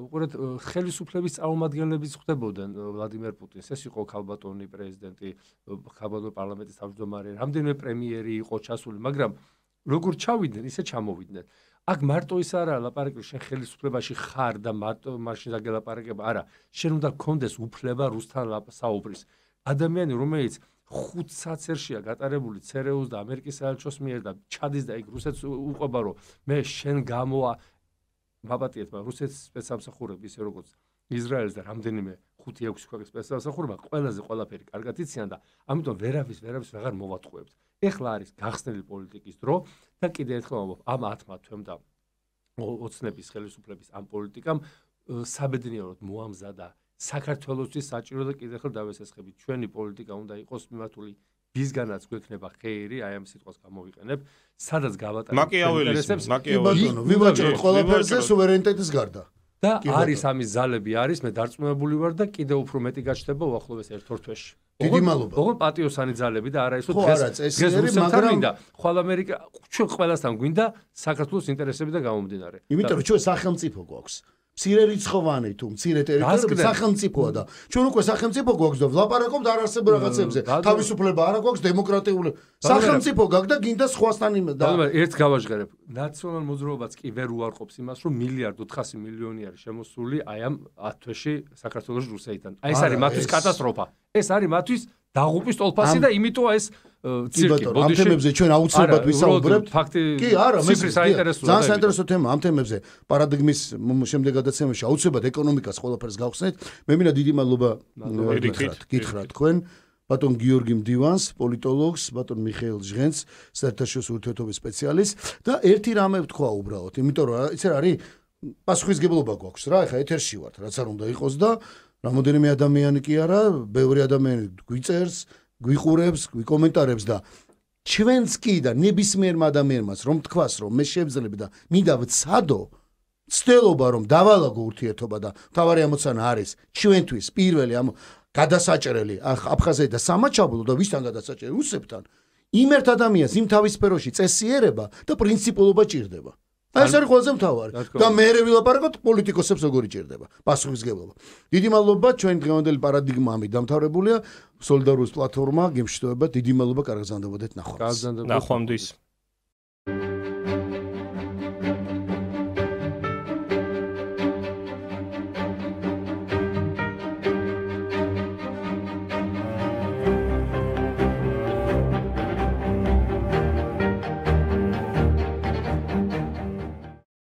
უყურეთ ხელისუფლების წარმომადგენლებს ხდებოდნენ ვლადიმერ პუტინს, ეს იყო ხალბატონი პრეზიდენტი, ხალბატონი პარლამენტის თავმჯდომარე, რამდენიმე პრემიერი იყო ჩასული, მაგრამ როგორ ჩავიდნენ, ისე ჩამოვიდნენ. აგ მარტო ის არა ლაპარაკი შენ ხელისუფლებაში ხარ და მარტო მაშინ დაგელაპარაკება არა შენ უნდა გქონდეს უფლება რუსთან საუბრის ადამიანი რომელიც ხუთ საცერშია გატარებული ცერეუს და ამერიკის საელჩოს მიერ და ჩადის და ეგ რუსეთს უყვება რომ მე შენ გამოა ბაბატიეთ მაგრამ რუსეთს სპეცსამსახურები ისე როგორც ისრაელს და რამდენიმე 5-6 ქვეყნის სპეცსამსახურება ყველაზე ყველაფერი კარგად იციან და ამიტომ ვერავის ვერავის აღარ მოვატყუებთ ეხლა არის გახსნილი პოლიტიკის დრო და კიდე ერთხელ ამ ათმა თვემ და ოცნების ხელისუფლების ამ პოლიტიკამ საბედნიეროდ მოამზადა საქართველოსთვის საჭირო და კიდევ ხელ დავესესხები. ჩვენი პოლიტიკა უნდა იყოს მიმართული ვისგანაც გვექნება ხეირი, აი ამ სიტყვას გამოვიყენებ, სადაც გავატარებ მაკიაველის მაკიაველის ვიბაჭოთ ყველაფერზე სუვერენიტეტის გარდა. და არის ამის ზალები არის, მე დარწმუნებული ვარ და კიდევ უფრო მეტი გაჩნდება უახლოვეს ერთ ორ თვეში. დიდი მადლობა. ოღონდ პატიოსანი ძალები და არა ისო დღეს დღეს რუსეთთან მინდა, ხოლო ამერიკა ჩვენ ყველასთან გვინდა საქართველოს ინტერესები და გამომდინარე. იმიტომ რომ ჩვენ სახელმწიფო გვაქვს. მცირე რიცხოვანი თუ მცირე ტერიტორია სახელმწიფოა და ჩვენ უკვე სახელმწიფო გვაქვს და ვლაპარაკობთ არასებრ რაღაცებზე mm, თავისუფლება არა გვაქვს დემოკრატიული სახელმწიფო გაქვს და გინდა სხვასთან და ერთს გავაჟღერებ ნაციონალურ მოძრაობას კი ვერ უარყოფს იმას რომ მილიარდ 400 მილიონი არის შემოსული აი ამ 10 თვეში საქართველოს რუსეთიდან აი ეს არის მათთვის კატასტროფა ეს არის მათთვის დაღუპის ტოლფასი და იმიტომაა ეს ცირკი ბოდიში. ამ თემებზე ჩვენ აუცილებლად ვისაუბრებთ. კი, არა, მე ცირკი საინტერესოა. ძალიან საინტერესო თემა ამ თემებზე. პარადიგმის შემდეგადაცემაში აუცილებლად ეკონომიკას ყველაფერს გავხსნით. მე მინა დიდი მადლობა გითხრათ, გითხრათ თქვენ. ბატონ გიორგი მდივანს, პოლიტოლოგს, ბატონ მიხეილ ჟღენს, საერთაშორისო ურთიერთობის სპეციალისტს და ერთი რამე ვთქვა უბრალოდ, იმიტომ რომ ეს არის პასუხისგებლობა გვაქვს რა, ეხა ეთერში ვართ, რაც არ უნდა იყოს და რამოდენიმე ადამიანი კი არა, ბევრი ადამიანი გვიწერს, გვიყურებს, გვიკომენტარებს და ჩვენც კი და ნებისმიერ ადამიანმაც რომ თქვას რომ მე შევძლებ და მინდა ვცადო ცდილობა რომ დავალაგო ურთიერთობა და თავარი ამოცანა არის ჩვენთვის პირველი ამ გადასაჭრელი აფხაზეთ და სამაჩაბლო და ვისთან გადასაჭრელი უსებთან იმერთ ადამიანს იმ თავის სფეროში წესიერება და პრინციპულობა ჭირდება ეს არის ყველაზე მთავარი და მე რე ვილაპარაკოთ პოლიტიკოსებს როგორი ჭირდება პასუხისგებლობა. დიდი მადლობა ჩვენ დღევანდელი პარადიგმამი დამთავრებულია სოლიდარობის პლატფორმა გემშვიდობა დიდი მადლობა კარგ ზანდობოდეთ ნახვამდის. ნახვამდის.